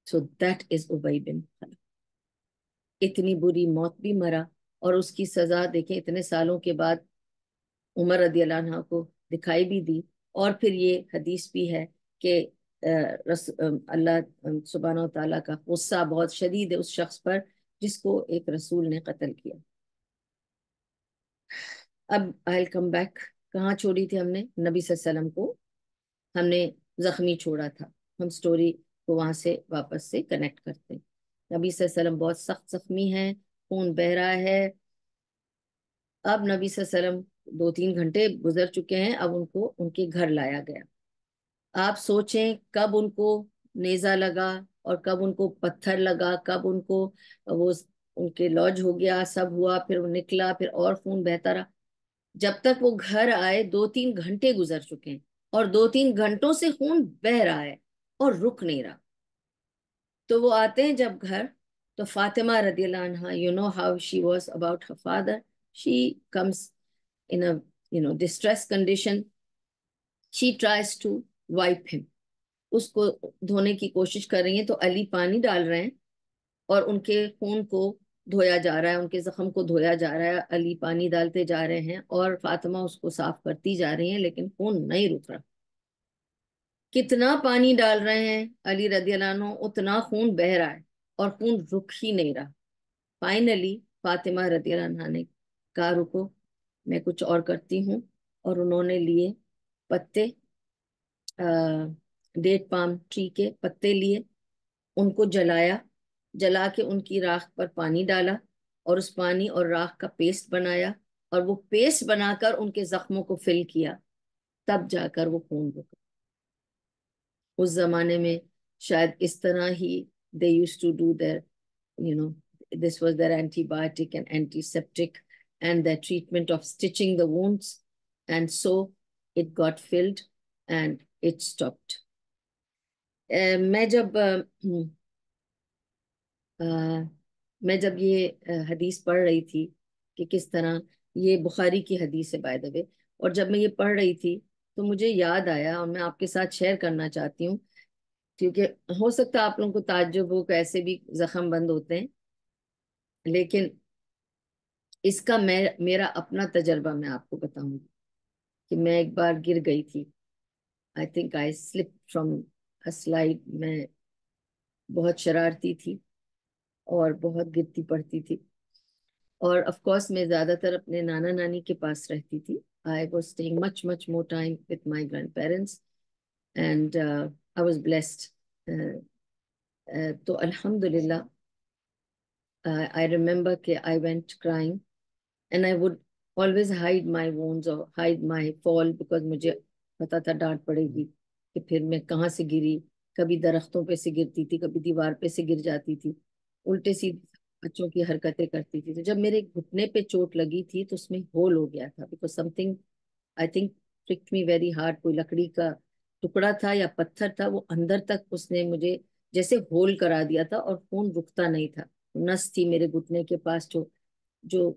so that is Ubay bin Khalaf इतनी बुरी मौत भी मरा और उसकी सजा देखें इतने सालों के बाद उमर रदी को दिखाई भी दी और फिर ये हदीस भी है कि अल्लाह सुबहाना तला का गुस्सा बहुत शदीद है उस शख्स पर जिसको एक रसूल ने कत्ल किया अब आई कम बैक कहाँ छोड़ी थी हमने नबी सल्लल्लाहु अलैहि वसल्लम को हमने जख्मी छोड़ा था हम स्टोरी को वहां से वापस से कनेक्ट करते हैं नबी सल्लम बहुत सख्त जख्मी है खून बह रहा है अब नबी सल्लम दो तीन घंटे गुजर चुके हैं अब उनको उनके घर लाया गया आप सोचें कब उनको नेजा लगा और कब उनको पत्थर लगा कब उनको वो उनके लॉज हो गया सब हुआ फिर वो निकला फिर और खून बहता रहा जब तक वो घर आए दो तीन घंटे गुजर चुके हैं और दो तीन घंटों से खून बह रहा है और रुक नहीं रहा तो वो आते हैं जब घर तो फातिमा रदी you know how she was about her father she comes in you know distress condition she tries to wipe him उसको धोने की कोशिश कर रही है तो अली पानी डाल रहे हैं और उनके खून को धोया जा रहा है उनके जख्म को धोया जा रहा है अली पानी डालते जा रहे हैं और फातिमा उसको साफ करती जा रही है लेकिन खून नहीं रुक रहा कितना पानी डाल रहे हैं अली रदियलानो उतना खून बह रहा है और खून रुक ही नहीं रहा फाइनली फातिमा रदियलाना ने कहा रुको मैं कुछ और करती हूँ और उन्होंने लिए पत्ते डेट पाम ट्री के पत्ते लिए उनको जलाया जला के उनकी राख पर पानी डाला और उस पानी और राख का पेस्ट बनाया और वो पेस्ट बनाकर उनके जख्मों को फिल किया तब जाकर वो खून रुका उस जमाने में शायद इस तरह ही they use to do there you know this was their antibiotic and antiseptic and the treatment of stitching the वस and so it got filled and it stopped मैं जब uh, हम्म, uh, मैं जब ये uh, हदीस पढ़ रही थी कि किस तरह ये बुखारी की हदीस है बाय द वे और जब मैं ये पढ़ रही थी तो मुझे याद आया और मैं आपके साथ शेयर करना चाहती हूँ क्योंकि हो सकता है आप लोगों को ताज्जुब हो कैसे भी जख्म बंद होते हैं लेकिन इसका मैं मेरा अपना तजर्बा मैं आपको बताऊंगी कि मैं एक बार गिर गई थी I think I slip from a slide मैं बहुत शरारती थी और बहुत गिरती पड़ती थी और ऑफ कोर्स मैं ज़्यादातर अपने नाना नानी के पास रहती थी I was staying much, much more time with my grandparents. And uh, I was blessed. Uh, uh, Alhamdulillah, uh, I remember ke I went crying and I would always hide my wounds or hide my fall because मुझे पता था डांट पड़ेगी कि फिर मैं कहाँ से गिरी कभी दरख्तों पे से गिरती थी कभी दीवार पे से गिर जाती थी उल्टे सीधे बच्चों की हरकतें करती थी तो जब मेरे घुटने पे चोट लगी थी तो उसमें होल हो गया था because something I think struck me very hard कोई लकड़ी का टुकड़ा था या पत्थर था वो अंदर तक उसने मुझे जैसे होल करा दिया था और खून रुकता नहीं था नस थी मेरे घुटने के पास जो जो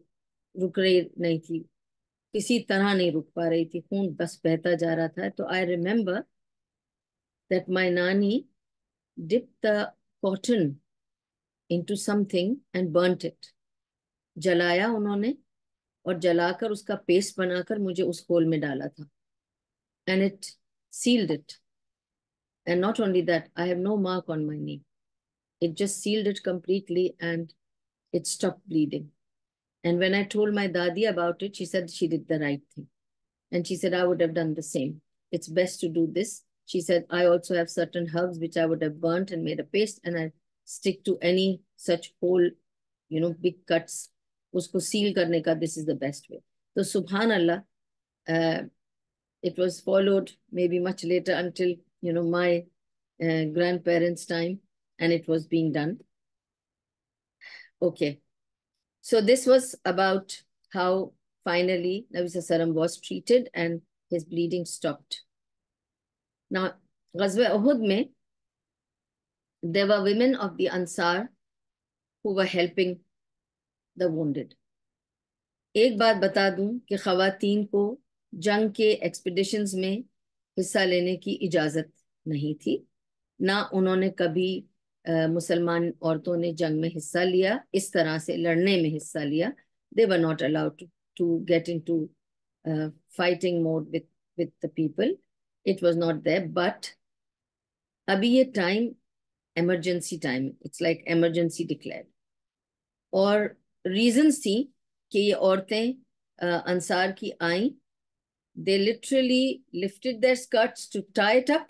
रुक रही नहीं थी किसी तरह नहीं रुक पा रही थी खून बस बहता जा रहा था तो I remember that my nani dip the cotton into something and burnt it. जलाया उन्होंने और जलाकर उसका पेस्ट बनाकर मुझे उस होल में डाला था and it sealed it and not only that I have no mark on my knee it just sealed it completely and it stop bleeding and when I told my dadi about it she said she did the right thing and she said I would have done the same it's best to do this She said, I also have certain herbs which I would have burnt and made a paste and I stick to any such hole, you know, big cuts. Usko seal karne ka, this is the best way. So subhanallah, uh, it was followed maybe much later until, you know, my uh, grandparents' time and it was being done. Okay. So this was about how finally Nabi was treated and his bleeding stopped. Now, Ghazwa Uhud mein, there were women of the Ansar who were helping the wounded. एक बात बता दूं कि खातन को जंग के expeditions में हिस्सा लेने की इजाज़त नहीं थी ना उन्होंने कभी मुसलमान औरतों ने जंग में हिस्सा लिया इस तरह से लड़ने में हिस्सा लिया they were not allowed to get into fighting mode with with the people it was not there but अभी ये time emergency time it's like emergency declare और रीजंस थी कि ये औरतें अंसार की आई they literally lifted their skirts to tie it up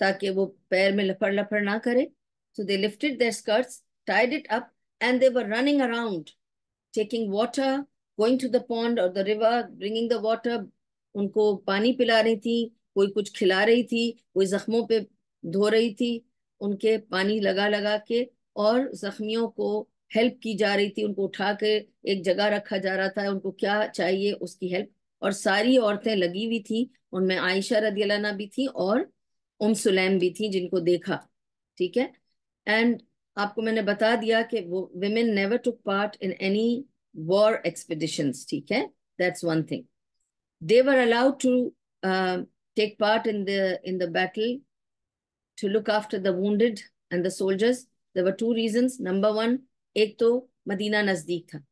ताकि वो पैर में लफड़ लफड़ ना करें so they lifted their skirts tied it up and they were running around taking water going to the pond और the river bringing the water उनको पानी पिला रही थी कोई कुछ खिला रही थी कोई जख्मों पे धो रही थी उनके पानी लगा लगा के और जख्मियों को हेल्प की जा रही थी उनको उठा के एक जगह रखा जा रहा था उनको क्या चाहिए उसकी हेल्प और सारी औरतें लगी हुई थी उनमें आयशा रदियलाना भी थी और उम सुलेम भी थी जिनको देखा ठीक है एंड आपको मैंने बता दिया कि वो women never took part in any war expedition ठीक है that's one thing they were allowed to take part in the in the battle to look after the wounded and the soldiers. There were two reasons. Number one, ek to medina नजदीक tha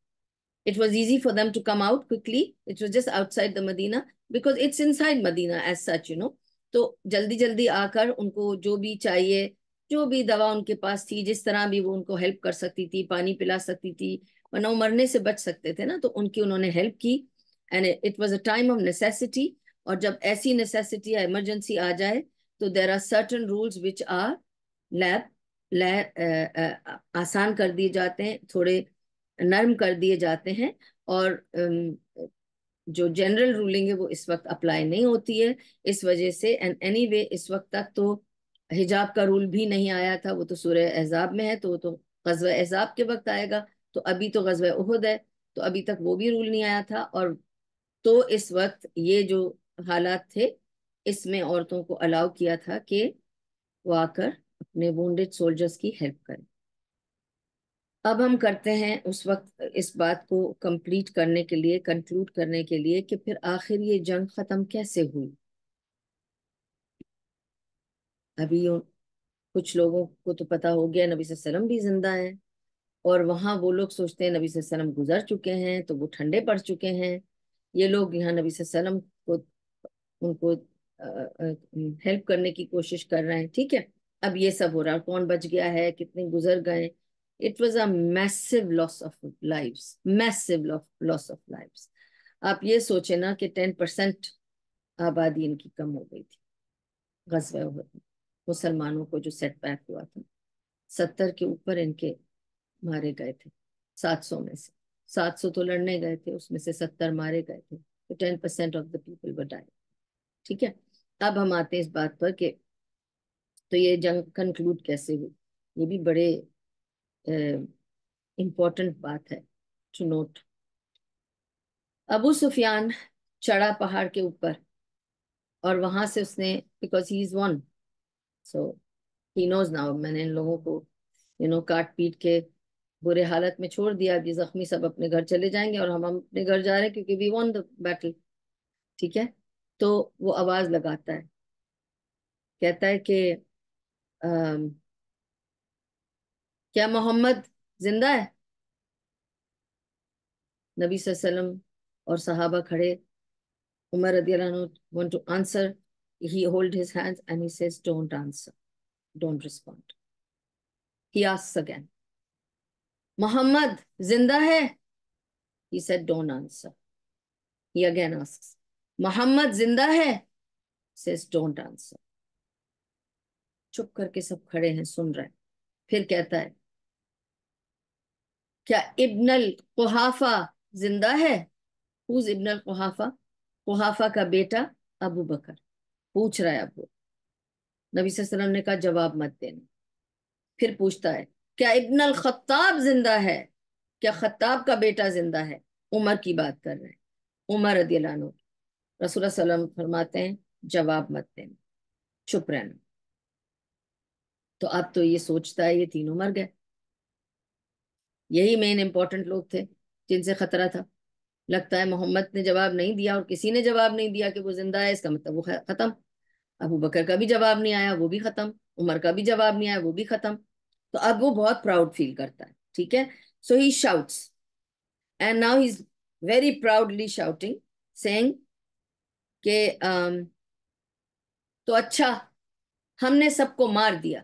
it was easy for them to come out quickly it was just outside the medina because it's inside medina as such you know तो jaldi jaldi aakar unko jo bhi chahiye jo bhi dawa unke paas thi jis tarah bhi wo unko help kar sakti thi pani pila sakti thi वरना वो marne se bach sakte the na तो unki unhone help ki and it was a time of necessity और जब ऐसी necessity या emergency आ जाए तो there are certain rules which are लैब आसान कर दिए जाते हैं थोड़े नर्म कर दिए जाते हैं और um, जो जनरल रूलिंग है वो इस वक्त अप्लाई नहीं होती है इस वजह से एंड एनी anyway, इस वक्त तक तो हिजाब का रूल भी नहीं आया था वो तो सूर्य एजाब में है तो वो तो गजब एजाब के वक्त आएगा तो अभी तो गजब उहद है तो अभी तक वो भी रूल नहीं आया था और तो इस वक्त ये जो हालात थे इसमें औरतों को अलाउ किया था कि वो आकर अपने वोंडेड सोल्जर्स की हेल्प करें अब हम करते हैं उस वक्त इस बात को कंप्लीट करने के लिए कंक्लूड करने के लिए कि फिर आखिर ये जंग ख़त्म कैसे हुई अभी कुछ लोगों को तो पता हो गया नबी सल्लम भी जिंदा है और वहाँ वो लोग सोचते हैं नबी सल्लम गुजर चुके हैं तो वो ठंडे पड़ चुके हैं ये लोग यहाँ नबी सल्लम को उनको हेल्प करने की कोशिश कर रहे हैं ठीक है अब ये सब हो रहा है कौन बच गया है कितने गुजर गए it was a massive loss of life massive loss of life आप ये सोचे ना कि टेन परसेंट आबादी इनकी कम हो गई थी गजब मुसलमानों को जो सेटबैक हुआ था सत्तर के ऊपर इनके मारे गए थे सात सौ में से सात सौ तो लड़ने गए थे उसमें से सत्तर मारे गए थे तो ten percent of the people were ठीक है अब हम आते हैं इस बात पर कि तो ये जंग कंक्लूड कैसे हुई ये भी बड़े इम्पोर्टेंट बात है टू नोट अबू सुफियान चढ़ा पहाड़ के ऊपर और वहां से उसने because he is one so he knows now मैंने इन लोगों को यू नो काट पीट के बुरे हालत में छोड़ दिया ये जख्मी सब अपने घर चले जाएंगे और हम अपने घर जा रहे हैं क्योंकि वी वॉन्ट द बैटल ठीक है तो वो आवाज लगाता है कहता है कि क्या मोहम्मद जिंदा है नबी सल्लम और साहबा खड़े Umar want to answer he hold his hands and he says don't answer don't respond he asks again Muhammad जिंदा है he said don't answer he again asks Muhammad जिंदा है सेस डोंट आंसर चुप करके सब खड़े हैं सुन रहे हैं फिर कहता है क्या इब्नल कुहाफा जिंदा है हुज इब्नल कुहाफा कुहाफा का बेटा अबू बकर पूछ रहा है अबू नबी सल्लल्लाहु अलैहि वसल्लम ने कहा जवाब मत देना फिर पूछता है क्या इब्नल खत्ताब जिंदा है क्या खत्ताब का बेटा जिंदा है उमर की बात कर रहे हैं उमर अदिलानो रसूल सल्लम फरमाते हैं जवाब मत देना चुप रहना तो अब तो ये सोचता है ये तीनों मर गए यही मेन इंपॉर्टेंट लोग थे जिनसे खतरा था लगता है मोहम्मद ने जवाब नहीं दिया और किसी ने जवाब नहीं दिया कि वो जिंदा है इसका मतलब वो खत्म अबू बकर का भी जवाब नहीं आया वो भी खत्म उमर का भी जवाब नहीं आया वो भी खत्म तो अब वो बहुत प्राउड फील करता है ठीक है so he shouts and now he is very proudly shouting saying कि तो अच्छा हमने सबको मार दिया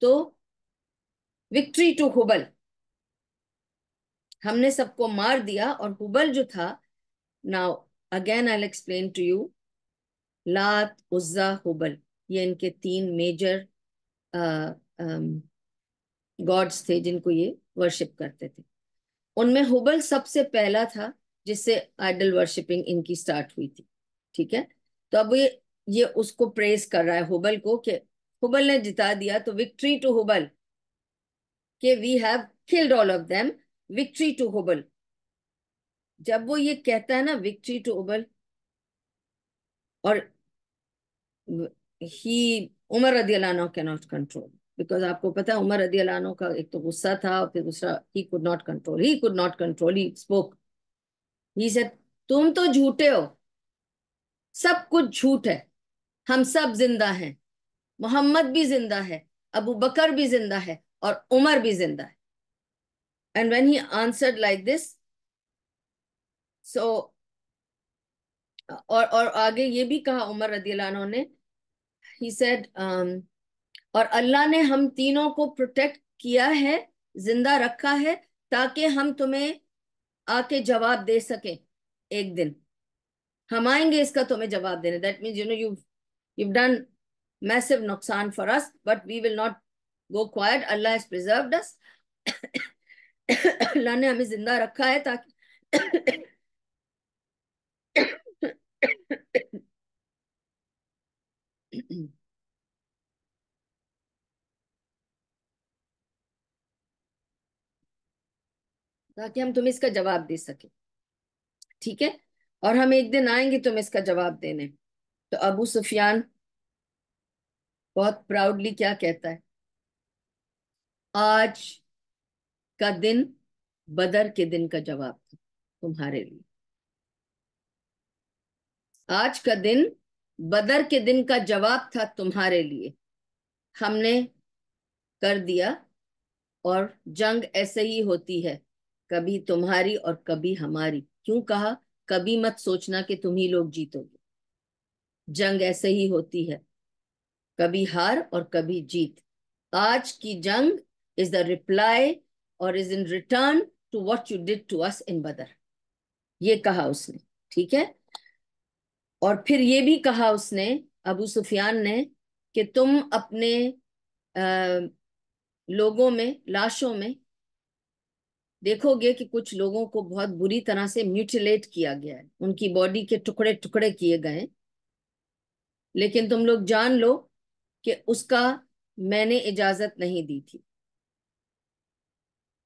तो विक्ट्री टू हुबल हमने सबको मार दिया और हुबल जो था now again I explain to you Lat Uzza Hubel ये इनके तीन मेजर गॉड्स थे जिनको ये वर्शिप करते थे उनमें हुबल सबसे पहला था जिससे आइडल वर्शिपिंग इनकी स्टार्ट हुई थी ठीक है तो अब ये ये उसको प्रेस कर रहा है हुबल को कि हुबल ने जिता दिया तो विक्ट्री टू हुबल के we have killed all of them victory to Hubal जब वो ये कहता है ना विक्ट्री टू हुबल और ही उमर रदी अलानो नॉट कंट्रोल बिकॉज आपको पता है उमर रदी अलानो का एक तो गुस्सा था और फिर दूसरा he could not control he could not control he spoke he said तुम तो झूठे हो सब कुछ झूठ है हम सब जिंदा हैं मोहम्मद भी जिंदा है अबू बकर भी जिंदा है और उमर भी जिंदा है and when he answered like this so और और आगे ये भी कहा उमर रदी ने ही सेड um, और अल्लाह ने हम तीनों को प्रोटेक्ट किया है जिंदा रखा है ताकि हम तुम्हें आके जवाब दे सके एक दिन हम आएंगे इसका तुम्हें जवाब देने that mean you know you you done massive नुकसान for us but we will not go quiet Allah has preserved us Allah ने हमें जिंदा रखा है ताकि ताकि हम तुम्हें इसका जवाब दे सके ठीक है और हम एक दिन आएंगे तुम इसका जवाब देने तो अबू सुफियान बहुत प्राउडली क्या कहता है आज का दिन बदर के दिन का जवाब था तुम्हारे लिए आज का दिन बदर के दिन का जवाब था तुम्हारे लिए हमने कर दिया और जंग ऐसे ही होती है कभी तुम्हारी और कभी हमारी क्यों कहा कभी मत सोचना कि तुम ही लोग जीतोगे जंग ऐसे ही होती है कभी हार और कभी जीत आज की जंग इज द रिप्लाई और is in return to what you did to us in Badr ये कहा उसने ठीक है और फिर ये भी कहा उसने अबू सुफियान ने कि तुम अपने आ, लोगों में लाशों में देखोगे कि कुछ लोगों को बहुत बुरी तरह से म्यूटिलेट किया गया है उनकी बॉडी के टुकड़े टुकड़े किए गए लेकिन तुम लोग जान लो कि उसका मैंने इजाजत नहीं दी थी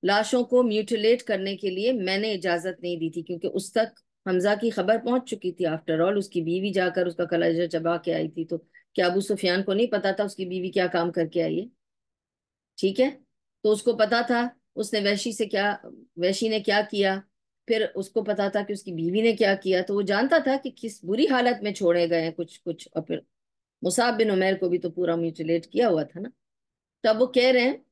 लाशों को म्यूटिलेट करने के लिए मैंने इजाजत नहीं दी थी क्योंकि उस तक हमजा की खबर पहुंच चुकी थी आफ्टर ऑल उसकी बीवी जाकर उसका कलाजा चबा के आई थी तो क्या अबू सुफियान को नहीं पता था उसकी बीवी क्या काम करके आई है ठीक है तो उसको पता था उसने वैशी से क्या वैशी ने क्या किया फिर उसको पता था कि उसकी बीवी ने क्या किया तो वो जानता था कि किस बुरी हालत में छोड़े गए हैं कुछ कुछ और फिर मुसाब बिन उमेर को भी तो पूरा म्यूटिलेट किया हुआ था ना तो अब वो कह रहे हैं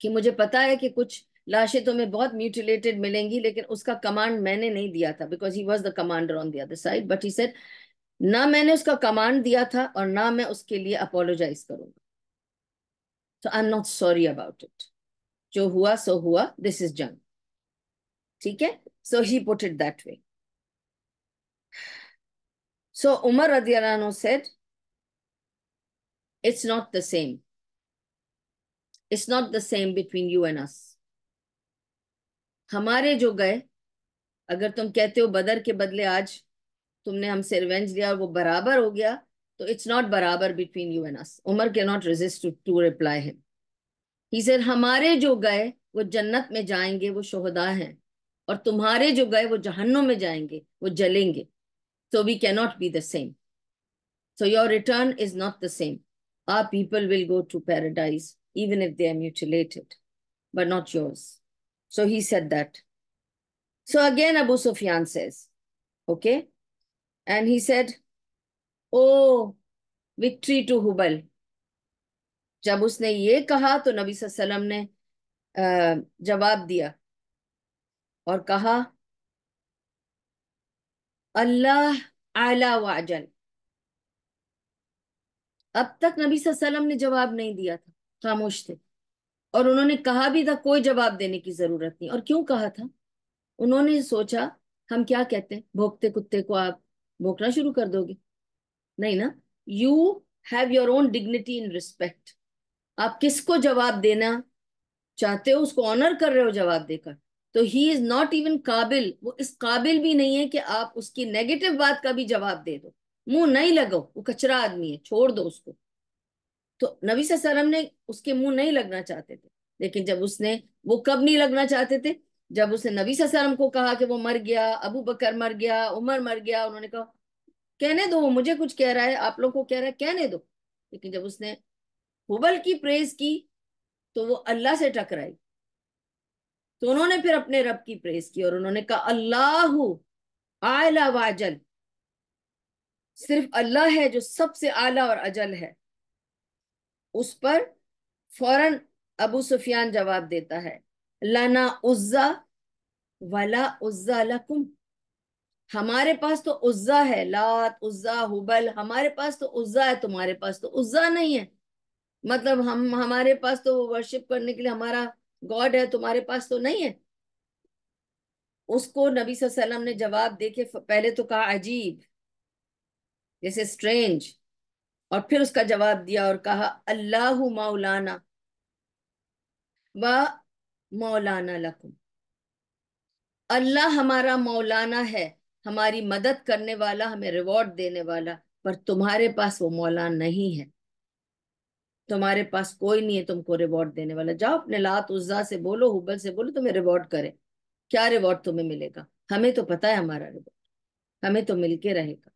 कि मुझे पता है कि कुछ लाशें तो मैं बहुत म्यूटिलेटेड मिलेंगी लेकिन उसका कमांड मैंने नहीं दिया था because he was the commander on the other side but he said ना मैंने उसका कमांड दिया था और ना मैं उसके लिए अपोलोजाइज करूंगा तो I am not sorry about it जो हुआ सो हुआ दिस इज जंग ठीक है so he put it that way so Umar रदियालानो said it's not the same it's not the same between you and us हमारे जो गए अगर तुम कहते हो बदर के बदले आज तुमने हमसे रिवेंज लिया और वो बराबर हो गया तो इट्स नॉट बराबर between you and us Umar के not resist to to reply him he said हमारे जो गए वो जन्नत में जाएंगे वो शोहदा हैं और तुम्हारे जो गए वो जहन्नों में जाएंगे वो जलेंगे so we cannot be the same so your return is not the same our people will go to paradise even if they are mutilated but not yours so he said that so again Abu Sufyan says okay and he said O victory to Hubal जब उसने ये कहा तो नबी सल्लम ने जवाब दिया और कहा अल्लाह आला वाजल अब तक नबी सल्लम ने जवाब नहीं दिया था खामोश थे और उन्होंने कहा भी था कोई जवाब देने की जरूरत नहीं और क्यों कहा था उन्होंने सोचा हम क्या कहते हैं भोगते कुत्ते को आप भोगना शुरू कर दोगे नहीं ना you have your own dignity in respect आप किसको जवाब देना चाहते हो उसको ऑनर कर रहे हो जवाब देकर तो ही इज नॉट इवन काबिल वो इस काबिल भी नहीं है कि आप उसकी नेगेटिव बात का भी जवाब दे दो मुंह नहीं लगो वो कचरा आदमी है छोड़ दो उसको तो नबी सलम ने उसके मुंह नहीं लगना चाहते थे लेकिन जब उसने वो कब नहीं लगना चाहते थे जब उसने नबी सलम को कहा कि वो मर गया अबू बकर मर गया उमर मर गया उन्होंने कहा कहने दो वो मुझे कुछ कह रहा है आप लोग को कह रहा है कहने दो लेकिन जब उसने हुबल की प्रेज की तो वो अल्लाह से टकराई तो उन्होंने फिर अपने रब की प्रेज की और उन्होंने कहा अल्लाह आला वाजल सिर्फ अल्लाह है जो सबसे आला और अजल है उस पर फौरन अबू सुफियान जवाब देता है लना उज्जा वला उज्जा लकुम हमारे पास तो उज्जा है लात उज्जा हुबल हमारे पास तो उज्जा है तुम्हारे पास तो उज्जा नहीं है मतलब हम हमारे पास तो वर्शिप करने के लिए हमारा गॉड है तुम्हारे पास तो नहीं है उसको नबी सल्लम ने जवाब देके पहले तो कहा अजीब जैसे स्ट्रेंज और फिर उसका जवाब दिया और कहा अल्लाह मौलाना व मौलाना लकुम अल्लाह हमारा मौलाना है हमारी मदद करने वाला हमें रिवॉर्ड देने वाला पर तुम्हारे पास वो मौलाना नहीं है तुम्हारे पास कोई नहीं है तुमको रिवॉर्ड देने वाला जाओ अपने लात उज्जा से बोलो हुबल से बोलो तुम्हें रिवॉर्ड करे क्या रिवॉर्ड तुम्हें मिलेगा हमें तो पता है हमारा रिवॉर्ड हमें तो मिलके रहेगा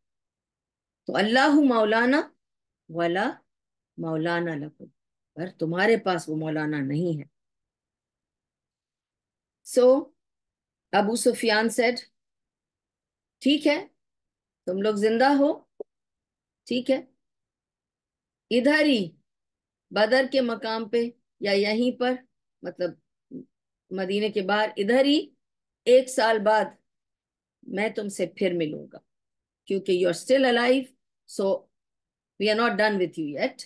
तो अल्लाह मौलाना वाला मौलाना लकुम पर तुम्हारे पास वो मौलाना नहीं है so so, Abu Sufyan said ठीक है तुम लोग जिंदा हो ठीक है इधर ही बदर के मकाम पे या यहीं पर मतलब मदीने के बाहर इधर ही एक साल बाद मैं तुमसे फिर मिलूंगा क्योंकि you are still alive so we are not done with you yet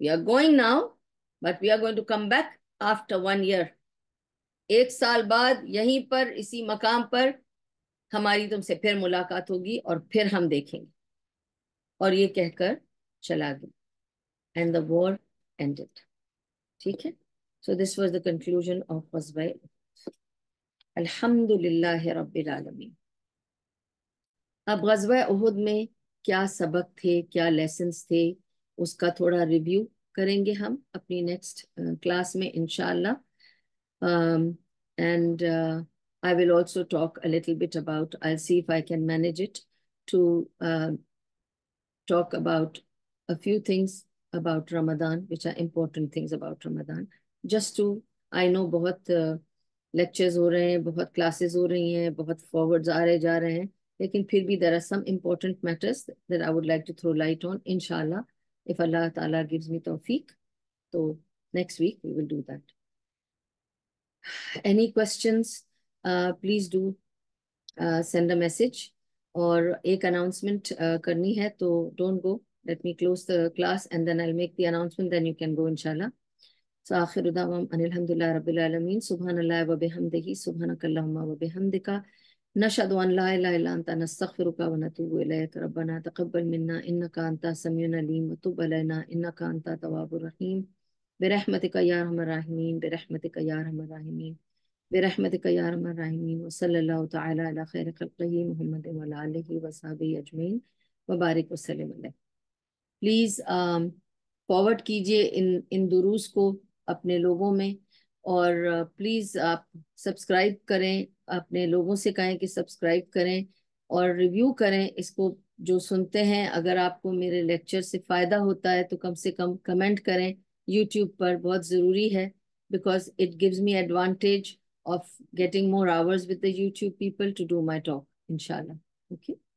we are going now but we are going to come back after one year एक साल बाद यहीं पर इसी मकाम पर हमारी तुमसे फिर मुलाकात होगी और फिर हम देखेंगे और ये कहकर चला गया एंड द वॉर ended. ठीक So this was the conclusion of Ghazwa. Alhamdulillah Rabbil Alameen. अब गजवा उहद में क्या सबक थे क्या लेसन्स थे उसका थोड़ा रिव्यू करेंगे हम अपनी नेक्स्ट क्लास uh, में इनशाला and I will also talk a little bit about I see if I can manage it to talk about a few things about Ramadan, which are important things about Ramadan. Just to, I know बहुत lectures हो रहे हैं बहुत classes हो रही हैं बहुत forwards आ रहे जा रहे हैं लेकिन फिर भी there are some important matters that I would like to throw light on inshallah if Allah Ta'ala gives me tawfiq. So next week we will do that. Any questions, uh, please do uh, send a message. और एक announcement uh, करनी है तो don't go Let me close the class and then I'll make the announcement. Then you can go inshallah. So آخر دعوام أن الحمد لله رب العالمين سبحان الله وبحمده سبحانك اللهم وبحمدك نشهد أن لا إله إلا أنت نستغفرك ونتوب إليك ربنا تقبل منا إنك أنت السميع العليم وتب علينا إنك أنت التواب الرحيم
برحمتك يا
أرحم الراحمين برحمتك يا أرحم الراحمين
برحمتك يا أرحم
الراحمين وصلى الله تعالى على خير خلقه محمد وعلى آله وصحبه أجمعين وبارك وسلم عليه please forward um, कीजिए इन इन दुरूस को अपने लोगों में और प्लीज़ uh, आप सब्सक्राइब करें अपने लोगों से कहें कि सब्सक्राइब करें और रिव्यू करें इसको जो सुनते हैं अगर आपको मेरे लेक्चर से फ़ायदा होता है तो कम से कम कमेंट करें यूट्यूब पर बहुत ज़रूरी है it gives me advantage of getting more hours with the YouTube people to do my talk इनशाला ओके Okay.